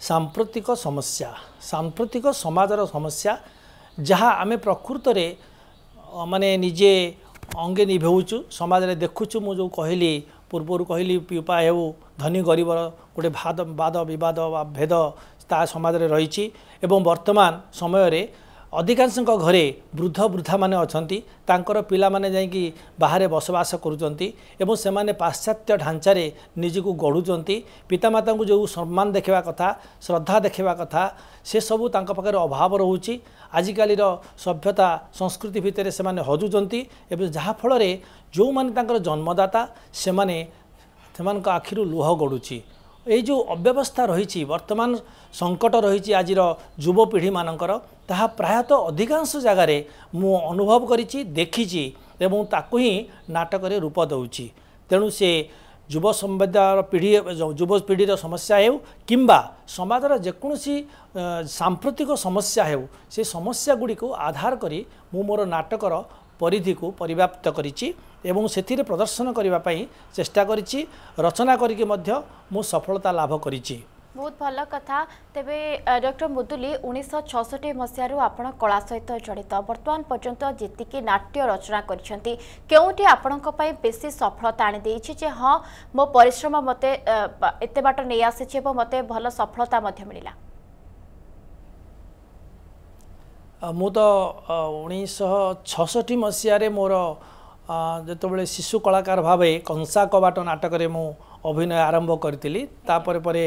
ସାମ୍ପ୍ରତିକ ସମସ୍ୟା ସାମ୍ପ୍ରତିକ ସମାଜର ସମସ୍ୟା ଯାହା ଆମେ ପ୍ରକୃତରେ ମାନେ ନିଜେ ଅଙ୍ଗେ ନିଭାଉଛୁ ସମାଜରେ ଦେଖୁଛୁ ମୁଁ ଯେଉଁ କହିଲି ପୂର୍ବରୁ କହିଲି ପିପା ହେଉ ଧନୀ ଗରିବର ଗୋଟେ ବାଦ ବିବାଦ ବା ଭେଦ ତା ସମାଜରେ ରହିଛି ଏବଂ ବର୍ତ୍ତମାନ ସମୟରେ ଅଧିକାଂଶଙ୍କ ଘରେ ବୃଦ୍ଧ ବୃଦ୍ଧାମାନେ ଅଛନ୍ତି ତାଙ୍କର ପିଲାମାନେ ଯାଇକି ବାହାରେ ବସବାସ କରୁଛନ୍ତି ଏବଂ ସେମାନେ ପାଶ୍ଚାତ୍ୟ ଢାଞ୍ଚାରେ ନିଜକୁ ଗଢ଼ୁଛନ୍ତି ପିତାମାତାଙ୍କୁ ଯେଉଁ ସମ୍ମାନ ଦେଖିବା କଥା ଶ୍ରଦ୍ଧା ଦେଖିବା କଥା ସେସବୁ ତାଙ୍କ ପାଖରେ ଅଭାବ ରହୁଛି ଆଜିକାଲିର ସଭ୍ୟତା ସଂସ୍କୃତି ଭିତରେ ସେମାନେ ହଜୁଛନ୍ତି ଏବଂ ଯାହାଫଳରେ ଯେଉଁମାନେ ତାଙ୍କର ଜନ୍ମଦାତା ସେମାନେ ସେମାନଙ୍କ ଆଖିରୁ ଲୁହ ଗଡ଼ୁଛି ଏଇ ଯେଉଁ ଅବ୍ୟବସ୍ଥା ରହିଛି ବର୍ତ୍ତମାନ ସଙ୍କଟ ରହିଛି ଆଜିର ଯୁବପିଢ଼ିମାନଙ୍କର ତାହା ପ୍ରାୟତଃ ଅଧିକାଂଶ ଜାଗାରେ ମୁଁ ଅନୁଭବ କରିଛି ଦେଖିଛି ଏବଂ ତାକୁ ହିଁ ନାଟକରେ ରୂପ ଦେଉଛି ତେଣୁ ସେ ଯୁବ ସମ୍ବାଦର ପିଢ଼ି ଯୁବପିଢ଼ିର ସମସ୍ୟା ହେଉ କିମ୍ବା ସମାଜର ଯେକୌଣସି ସାମ୍ପ୍ରତିକ ସମସ୍ୟା ହେଉ ସେ ସମସ୍ୟା ଗୁଡ଼ିକୁ ଆଧାର କରି ମୁଁ ମୋର ନାଟକର ପରିଧିକୁ ପରିବ୍ୟାପ୍ତ କରିଛି ଏବଂ ସେଥିରେ ପ୍ରଦର୍ଶନ କରିବା ପାଇଁ ଚେଷ୍ଟା କରିଛି ରଚନା କରିକି ମଧ୍ୟ ମୁଁ ସଫଳତା ଲାଭ କରିଛି ବହୁତ ଭଲ କଥା ତେବେ ଡକ୍ଟର ମୁଦୁଲି ଉଣେଇଶହ ଛଅଷଠି ମସିହାରୁ ଆପଣ କଳା ସହିତ ଜଡ଼ିତ ବର୍ତ୍ତମାନ ପର୍ଯ୍ୟନ୍ତ ଯେତିକି ନାଟ୍ୟ ରଚନା କରିଛନ୍ତି କେଉଁଠି ଆପଣଙ୍କ ପାଇଁ ବେଶୀ ସଫଳତା ଆଣିଦେଇଛି ଯେ ହଁ ମୋ ପରିଶ୍ରମ ମୋତେ ଏତେ ବାଟ ନେଇ ଆସିଛି ଏବଂ ମୋତେ ଭଲ ସଫଳତା ମଧ୍ୟ ମିଳିଲା ମୁଁ ତ ଉଣେଇଶହ ଛଅଷଠି ମସିହାରେ ମୋର ଯେତେବେଳେ ଶିଶୁ କଳାକାର ଭାବେ କଂସା କବାଟ ନାଟକରେ ମୁଁ ଅଭିନୟ ଆରମ୍ଭ କରିଥିଲି ତାପରେ ପରେ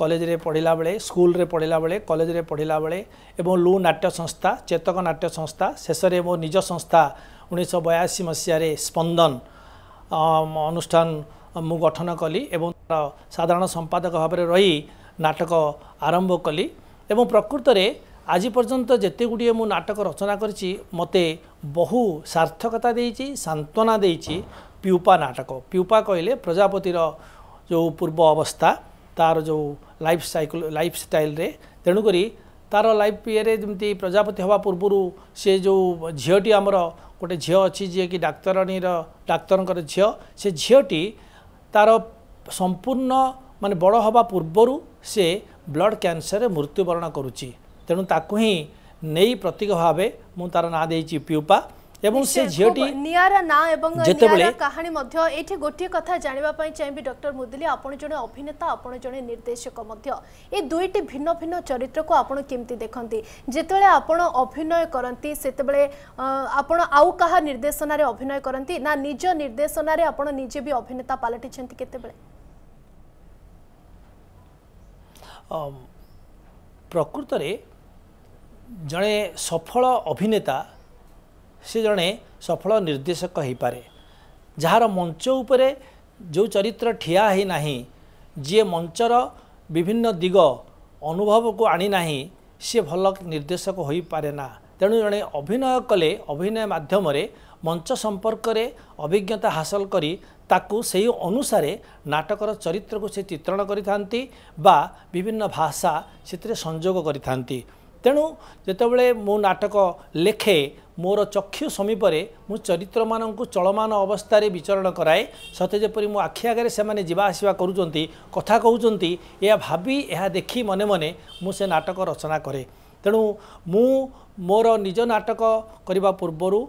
କଲେଜରେ ପଢ଼ିଲା ବେଳେ ସ୍କୁଲରେ ପଢ଼ିଲା ବେଳେ କଲେଜରେ ପଢ଼ିଲା ବେଳେ ଏବଂ ଲୁ ନାଟ୍ୟ ସଂସ୍ଥା ଚେତକ ନାଟ୍ୟ ସଂସ୍ଥା ଶେଷରେ ମୋ ନିଜ ସଂସ୍ଥା ଉଣେଇଶହ ବୟାଅଶୀ ମସିହାରେ ସ୍ପନ୍ଦନ ଅନୁଷ୍ଠାନ ମୁଁ ଗଠନ କଲି ଏବଂ ତା'ର ସାଧାରଣ ସମ୍ପାଦକ ଭାବରେ ରହି ନାଟକ ଆରମ୍ଭ କଲି ଏବଂ ପ୍ରକୃତରେ ଆଜି ପର୍ଯ୍ୟନ୍ତ ଯେତେ ଗୁଡ଼ିଏ ମୁଁ ନାଟକ ରଚନା କରିଛି ମୋତେ ବହୁ ସାର୍ଥକତା ଦେଇଛି ସାନ୍ତ୍ୱନା ଦେଇଛି ପିଉପା ନାଟକ ପିଉପା କହିଲେ ପ୍ରଜାପତିର ଯେଉଁ ପୂର୍ବ ଅବସ୍ଥା ତାର ଯେଉଁ ଲାଇଫ୍ ସାଇକଲ ଲାଇଫ୍ ଷ୍ଟାଇଲରେ ତେଣୁକରି ତାର ଲାଇଫ୍ ଇଏରେ ଯେମିତି ପ୍ରଜାପତି ହେବା ପୂର୍ବରୁ ସେ ଯେଉଁ ଝିଅଟି ଆମର ଗୋଟେ ଝିଅ ଅଛି ଯିଏକି ଡାକ୍ତରାଣୀର ଡାକ୍ତରଙ୍କର ଝିଅ ସେ ଝିଅଟି ତାର ସମ୍ପୂର୍ଣ୍ଣ ମାନେ ବଡ଼ ହେବା ପୂର୍ବରୁ ସେ ବ୍ଲଡ଼ କ୍ୟାନ୍ସରରେ ମୃତ୍ୟୁବରଣ କରୁଛି ତେଣୁ ତାକୁ ହିଁ ନେଇ ପ୍ରତୀକ ଭାବେ ମୁଁ ତାର ନାଁ ଦେଇଛି ପିଉପା এবং সে ঝিওটি নিয়ারা না এবং যেতবেলে কাহিনী মধ্যে এইটি গটি কথা জানিবা পাই চাইবি ডক্টর মুদলি আপন জনে অভিনেতা আপন জনে নির্দেশক মধ্যে এই দুইটি ভিন্ন ভিন্ন চরিত্র কো আপন কিমতি দেখন্তি যেতবেলে আপন অভিনয় করন্তি সেতবেলে আপন আউ কাহা নির্দেশনারে অভিনয় করন্তি না নিজ নির্দেশনারে আপন নিজে বি অভিনেতা পালটি চন্তি কেতবেলে প্রকৃতরে জনে সফল অভিনেতা ସେ ଜଣେ ସଫଳ ନିର୍ଦ୍ଦେଶକ ହୋଇପାରେ ଯାହାର ମଞ୍ଚ ଉପରେ ଯେଉଁ ଚରିତ୍ର ଠିଆ ହୋଇନାହିଁ ଯିଏ ମଞ୍ଚର ବିଭିନ୍ନ ଦିଗ ଅନୁଭବକୁ ଆଣିନାହିଁ ସିଏ ଭଲ ନିର୍ଦ୍ଦେଶକ ହୋଇପାରେ ନା ତେଣୁ ଜଣେ ଅଭିନୟ କଲେ ଅଭିନୟ ମାଧ୍ୟମରେ ମଞ୍ଚ ସମ୍ପର୍କରେ ଅଭିଜ୍ଞତା ହାସଲ କରି ତାକୁ ସେହି ଅନୁସାରେ ନାଟକର ଚରିତ୍ରକୁ ସେ ଚିତ୍ରଣ କରିଥାନ୍ତି ବା ବିଭିନ୍ନ ଭାଷା ସେଥିରେ ସଂଯୋଗ କରିଥାନ୍ତି ତେଣୁ ଯେତେବେଳେ ମୁଁ ନାଟକ ଲେଖେ ମୋର ଚକ୍ଷୁ ସମୀପରେ ମୁଁ ଚରିତ୍ରମାନଙ୍କୁ ଚଳମାନ ଅବସ୍ଥାରେ ବିଚରଣ କରାଏ ସତେ ଯେପରି ମୁଁ ଆଖି ଆଗରେ ସେମାନେ ଯିବା ଆସିବା କରୁଛନ୍ତି କଥା କହୁଛନ୍ତି ଏହା ଭାବି ଏହା ଦେଖି ମନେ ମନେ ମୁଁ ସେ ନାଟକ ରଚନା କରେ ତେଣୁ ମୁଁ ମୋର ନିଜ ନାଟକ କରିବା ପୂର୍ବରୁ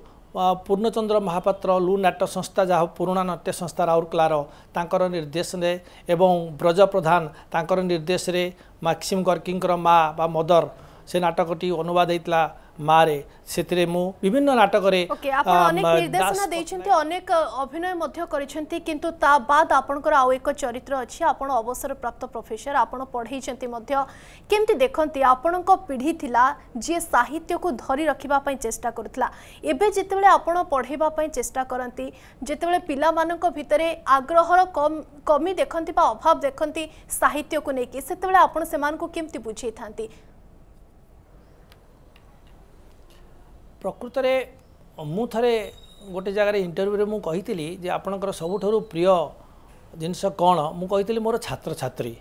ପୂର୍ଣ୍ଣଚନ୍ଦ୍ର ମହାପାତ୍ର ଲୁ ନାଟ୍ୟ ସଂସ୍ଥା ଯାହା ପୁରୁଣା ନାଟ୍ୟ ସଂସ୍ଥା ରାଉରକେଲାର ତାଙ୍କର ନିର୍ଦ୍ଦେଶରେ ଏବଂ ବ୍ରଜ ପ୍ରଧାନ ତାଙ୍କର ନିର୍ଦ୍ଦେଶରେ ମାକ୍ସିମ୍ ଗର୍କିଙ୍କର ମା' ବା ମଦର ସେ ନାଟକଟି ଅନୁବାଦ ହେଇଥିଲା মারে ସେଥିରେ ମୁଁ ବିଭିନ୍ନ ନାଟକରେ ନିର୍ଦ୍ଦେଶନା ଦେଇଛନ୍ତି ଅନେକ ଅଭିନୟ ମଧ୍ୟ କରିଛନ୍ତି କିନ୍ତୁ ତା ବାଦ ଆପଣଙ୍କର ଆଉ ଏକ ଚରିତ୍ର ଅଛି ଆପଣ ଅବସରପ୍ରାପ୍ତ ପ୍ରଫେସର ଆପଣ ପଢ଼େଇଛନ୍ତି ମଧ୍ୟ କେମିତି ଦେଖନ୍ତି ଆପଣଙ୍କ ପିଢ଼ି ଥିଲା ଯିଏ ସାହିତ୍ୟକୁ ଧରି ରଖିବା ପାଇଁ ଚେଷ୍ଟା କରୁଥିଲା ଏବେ ଯେତେବେଳେ ଆପଣ ପଢ଼େଇବା ପାଇଁ ଚେଷ୍ଟା କରନ୍ତି ଯେତେବେଳେ ପିଲାମାନଙ୍କ ଭିତରେ ଆଗ୍ରହର କମି ଦେଖନ୍ତି ବା ଅଭାବ ଦେଖନ୍ତି ସାହିତ୍ୟକୁ ନେଇକି ସେତେବେଳେ ଆପଣ ସେମାନଙ୍କୁ କେମିତି ବୁଝେଇଥାନ୍ତି ପ୍ରକୃତରେ ମୁଁ ଥରେ ଗୋଟେ ଜାଗାରେ ଇଣ୍ଟରଭ୍ୟୁରେ ମୁଁ କହିଥିଲି ଯେ ଆପଣଙ୍କର ସବୁଠାରୁ ପ୍ରିୟ ଜିନିଷ କ'ଣ ମୁଁ କହିଥିଲି ମୋର ଛାତ୍ରଛାତ୍ରୀ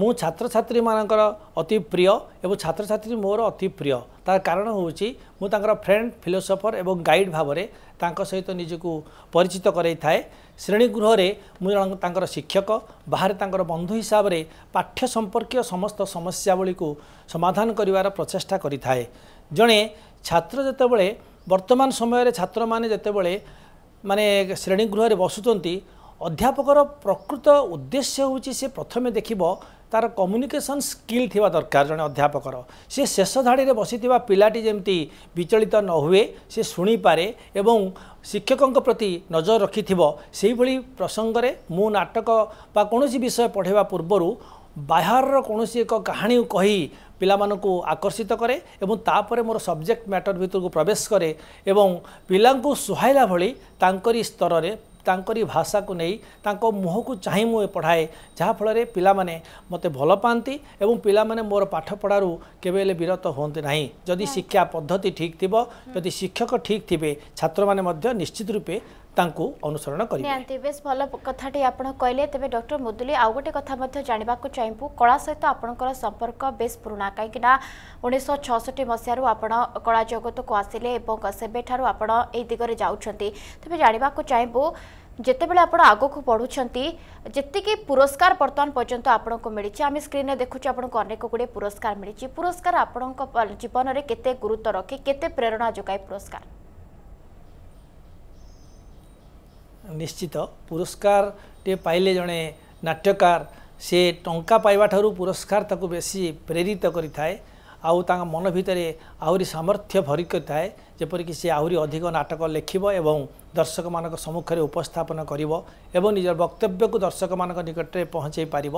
ମୁଁ ଛାତ୍ରଛାତ୍ରୀମାନଙ୍କର ଅତି ପ୍ରିୟ ଏବଂ ଛାତ୍ରଛାତ୍ରୀ ମୋର ଅତି ପ୍ରିୟ ତା'ର କାରଣ ହେଉଛି ମୁଁ ତାଙ୍କର ଫ୍ରେଣ୍ଡ ଫିଲୋସଫର ଏବଂ ଗାଇଡ଼ ଭାବରେ ତାଙ୍କ ସହିତ ନିଜକୁ ପରିଚିତ କରାଇଥାଏ ଶ୍ରେଣୀଗୃହରେ ମୁଁ ଜଣ ତାଙ୍କର ଶିକ୍ଷକ ବାହାରେ ତାଙ୍କର ବନ୍ଧୁ ହିସାବରେ ପାଠ୍ୟ ସମ୍ପର୍କୀୟ ସମସ୍ତ ସମସ୍ୟାବଳୀକୁ ସମାଧାନ କରିବାର ପ୍ରଚେଷ୍ଟା କରିଥାଏ ଜଣେ ଛାତ୍ର ଯେତେବେଳେ ବର୍ତ୍ତମାନ ସମୟରେ ଛାତ୍ରମାନେ ଯେତେବେଳେ ମାନେ ଶ୍ରେଣୀଗୃହରେ ବସୁଛନ୍ତି ଅଧ୍ୟାପକର ପ୍ରକୃତ ଉଦ୍ଦେଶ୍ୟ ହେଉଛି ସେ ପ୍ରଥମେ ଦେଖିବ ତା'ର କମ୍ୟୁନିକେସନ୍ ସ୍କିଲ୍ ଥିବା ଦରକାର ଜଣେ ଅଧ୍ୟାପକର ସେ ଶେଷ ଧାଡ଼ିରେ ବସିଥିବା ପିଲାଟି ଯେମିତି ବିଚଳିତ ନ ହୁଏ ସେ ଶୁଣିପାରେ ଏବଂ ଶିକ୍ଷକଙ୍କ ପ୍ରତି ନଜର ରଖିଥିବ ସେହିଭଳି ପ୍ରସଙ୍ଗରେ ମୁଁ ନାଟକ ବା କୌଣସି ବିଷୟ ପଢ଼ାଇବା ପୂର୍ବରୁ ବାହାରର କୌଣସି ଏକ କାହାଣୀକୁ କହି ପିଲାମାନଙ୍କୁ ଆକର୍ଷିତ କରେ ଏବଂ ତାପରେ ମୋର ସବଜେକ୍ଟ ମ୍ୟାଟର ଭିତରକୁ ପ୍ରବେଶ କରେ ଏବଂ ପିଲାଙ୍କୁ ସୁହାଇଲା ଭଳି ତାଙ୍କରି ସ୍ତରରେ ତାଙ୍କରି ଭାଷାକୁ ନେଇ ତାଙ୍କ ମୁହଁକୁ ଚାହିଁ ମୁଁ ପଢ଼ାଏ ଯାହାଫଳରେ ପିଲାମାନେ ମୋତେ ଭଲ ପାଆନ୍ତି ଏବଂ ପିଲାମାନେ ମୋର ପାଠପଢ଼ାରୁ କେବେ ହେଲେ ବିରତ ହୁଅନ୍ତି ନାହିଁ ଯଦି ଶିକ୍ଷା ପଦ୍ଧତି ଠିକ୍ ଥିବ ଯଦି ଶିକ୍ଷକ ଠିକ୍ ଥିବେ ଛାତ୍ରମାନେ ମଧ୍ୟ ନିଶ୍ଚିତ ରୂପେ ତାଙ୍କୁ ଅନୁସରଣ କରିବେ ନିହାତି ବେଶ ଭଲ କଥାଟି ଆପଣ କହିଲେ ତେବେ ଡକ୍ଟର ମୁଦୁଲି ଆଉ ଗୋଟେ କଥା ମଧ୍ୟ ଜାଣିବାକୁ ଚାହିଁବୁ କଳା ସହିତ ଆପଣଙ୍କର ସମ୍ପର୍କ ବେଶ ପୁରୁଣା କାହିଁକି ନା ଉଣେଇଶହ ଛଅଷଠି ମସିହାରୁ ଆପଣ କଳା ଜଗତକୁ ଆସିଲେ ଏବଂ ସେବେଠାରୁ ଆପଣ ଏଇ ଦିଗରେ ଯାଉଛନ୍ତି ତେବେ ଜାଣିବାକୁ ଚାହିଁବୁ ଯେତେବେଳେ ଆପଣ ଆଗକୁ ବଢ଼ୁଛନ୍ତି ଯେତିକି ପୁରସ୍କାର ବର୍ତ୍ତମାନ ପର୍ଯ୍ୟନ୍ତ ଆପଣଙ୍କୁ ମିଳିଛି ଆମେ ସ୍କ୍ରିନ୍ରେ ଦେଖୁଛୁ ଆପଣଙ୍କୁ ଅନେକ ଗୁଡ଼ିଏ ପୁରସ୍କାର ମିଳିଛି ପୁରସ୍କାର ଆପଣଙ୍କ ଜୀବନରେ କେତେ ଗୁରୁତ୍ୱ ରଖେ କେତେ ପ୍ରେରଣା ଯୋଗାଏ ପୁରସ୍କାର ନିଶ୍ଚିତ ପୁରସ୍କାରଟିଏ ପାଇଲେ ଜଣେ ନାଟ୍ୟକାର ସେ ଟଙ୍କା ପାଇବା ଠାରୁ ପୁରସ୍କାର ତାକୁ ବେଶୀ ପ୍ରେରିତ କରିଥାଏ ଆଉ ତାଙ୍କ ମନ ଭିତରେ ଆହୁରି ସାମର୍ଥ୍ୟ ଭରି କରିଥାଏ ଯେପରିକି ସେ ଆହୁରି ଅଧିକ ନାଟକ ଲେଖିବ ଏବଂ ଦର୍ଶକମାନଙ୍କ ସମ୍ମୁଖରେ ଉପସ୍ଥାପନ କରିବ ଏବଂ ନିଜର ବକ୍ତବ୍ୟକୁ ଦର୍ଶକମାନଙ୍କ ନିକଟରେ ପହଞ୍ଚାଇ ପାରିବ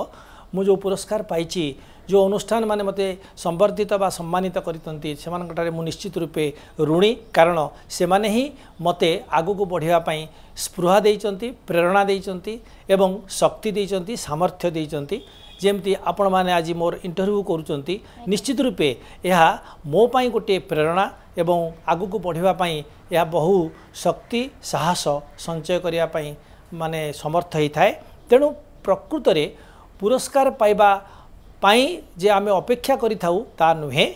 ମୁଁ ଯେଉଁ ପୁରସ୍କାର ପାଇଛି ଯେଉଁ ଅନୁଷ୍ଠାନମାନେ ମୋତେ ସମ୍ବର୍ଦ୍ଧିତ ବା ସମ୍ମାନିତ କରିଛନ୍ତି ସେମାନଙ୍କଠାରେ ମୁଁ ନିଶ୍ଚିତ ରୂପେ ଋଣୀ କାରଣ ସେମାନେ ହିଁ ମୋତେ ଆଗକୁ ବଢ଼ିବା ପାଇଁ ସ୍ପୃହା ଦେଇଛନ୍ତି ପ୍ରେରଣା ଦେଇଛନ୍ତି ଏବଂ ଶକ୍ତି ଦେଇଛନ୍ତି ସାମର୍ଥ୍ୟ ଦେଇଛନ୍ତି ଯେମିତି ଆପଣମାନେ ଆଜି ମୋର ଇଣ୍ଟରଭ୍ୟୁ କରୁଛନ୍ତି ନିଶ୍ଚିତ ରୂପେ ଏହା ମୋ ପାଇଁ ଗୋଟିଏ ପ୍ରେରଣା ଏବଂ ଆଗକୁ ବଢ଼ିବା ପାଇଁ ଏହା ବହୁ ଶକ୍ତି ସାହସ ସଞ୍ଚୟ କରିବା ପାଇଁ ମାନେ ସମର୍ଥ ହୋଇଥାଏ ତେଣୁ ପ୍ରକୃତରେ ପୁରସ୍କାର ପାଇବା ପାଇଁ ଯେ ଆମେ ଅପେକ୍ଷା କରିଥାଉ ତା ନୁହେଁ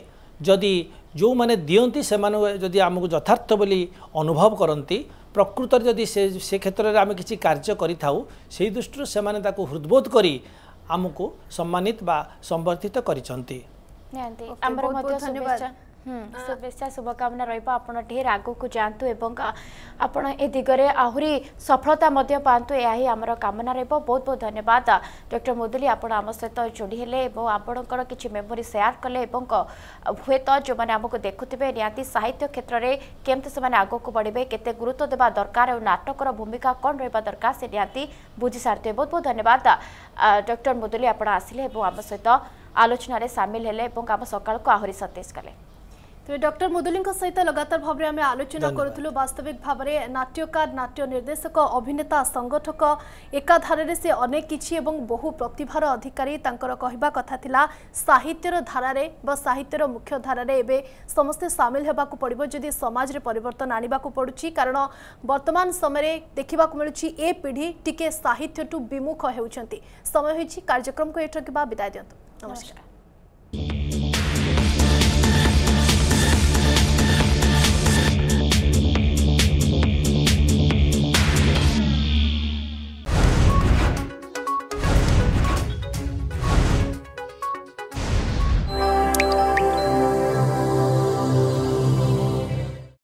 ଯଦି ଯେଉଁମାନେ ଦିଅନ୍ତି ସେମାନଙ୍କୁ ଯଦି ଆମକୁ ଯଥାର୍ଥ ବୋଲି ଅନୁଭବ କରନ୍ତି ପ୍ରକୃତରେ ଯଦି ସେ ସେ କ୍ଷେତ୍ରରେ ଆମେ କିଛି କାର୍ଯ୍ୟ କରିଥାଉ ସେହି ଦୃଷ୍ଟିରୁ ସେମାନେ ତାକୁ ହୃଦବୋଧ କରି ଆମକୁ ସମ୍ମାନିତ ବା ସମ୍ବର୍ଦ୍ଧିତ କରିଛନ୍ତି ଧନ୍ୟବାଦ ହୁଁ ବେଶା ଶୁଭକାମନା ରହିବ ଆପଣ ଢେର ଆଗକୁ ଯାଆନ୍ତୁ ଏବଂ ଆପଣ ଏ ଦିଗରେ ଆହୁରି ସଫଳତା ମଧ୍ୟ ପାଆନ୍ତୁ ଏହା ହିଁ ଆମର କାମନା ରହିବ ବହୁତ ବହୁତ ଧନ୍ୟବାଦ ଡକ୍ଟର ମୁଦୁଲି ଆପଣ ଆମ ସହିତ ଯୋଡ଼ି ହେଲେ ଏବଂ ଆପଣଙ୍କର କିଛି ମେମୋରି ସେୟାର କଲେ ଏବଂ ହୁଏତ ଯେଉଁମାନେ ଆମକୁ ଦେଖୁଥିବେ ନିହାତି ସାହିତ୍ୟ କ୍ଷେତ୍ରରେ କେମିତି ସେମାନେ ଆଗକୁ ବଢ଼ିବେ କେତେ ଗୁରୁତ୍ୱ ଦେବା ଦରକାର ଆଉ ନାଟକର ଭୂମିକା କ'ଣ ରହିବା ଦରକାର ସେ ନିହାତି ବୁଝିସାରିଥିବେ ବହୁତ ବହୁତ ଧନ୍ୟବାଦ ଡକ୍ଟର ମୁଦୁଲି ଆପଣ ଆସିଲେ ଏବଂ ଆମ ସହିତ ଆଲୋଚନାରେ ସାମିଲ ହେଲେ ଏବଂ ଆମ ସକାଳକୁ ଆହୁରି ସତେଜ କଲେ ଡକ୍ଟର ମୁଦୁଲିଙ୍କ ସହିତ ଲଗାତାର ଭାବରେ ଆମେ ଆଲୋଚନା କରୁଥିଲୁ ବାସ୍ତବିକ ଭାବରେ ନାଟ୍ୟକାର ନାଟ୍ୟ ନିର୍ଦ୍ଦେଶକ ଅଭିନେତା ସଂଗଠକ ଏକାଧାରାରେ ସେ ଅନେକ କିଛି ଏବଂ ବହୁ ପ୍ରତିଭାର ଅଧିକାରୀ ତାଙ୍କର କହିବା କଥା ଥିଲା ସାହିତ୍ୟର ଧାରାରେ ବା ସାହିତ୍ୟର ମୁଖ୍ୟ ଧାରାରେ ଏବେ ସମସ୍ତେ ସାମିଲ ହେବାକୁ ପଡ଼ିବ ଯଦି ସମାଜରେ ପରିବର୍ତ୍ତନ ଆଣିବାକୁ ପଡ଼ୁଛି କାରଣ ବର୍ତ୍ତମାନ ସମୟରେ ଦେଖିବାକୁ ମିଳୁଛି ଏ ପିଢ଼ି ଟିକେ ସାହିତ୍ୟଠୁ ବିମୁଖ ହେଉଛନ୍ତି ସମୟ ହୋଇଛି କାର୍ଯ୍ୟକ୍ରମକୁ ଏଠାରେ ବିଦାୟ ନମସ୍କାର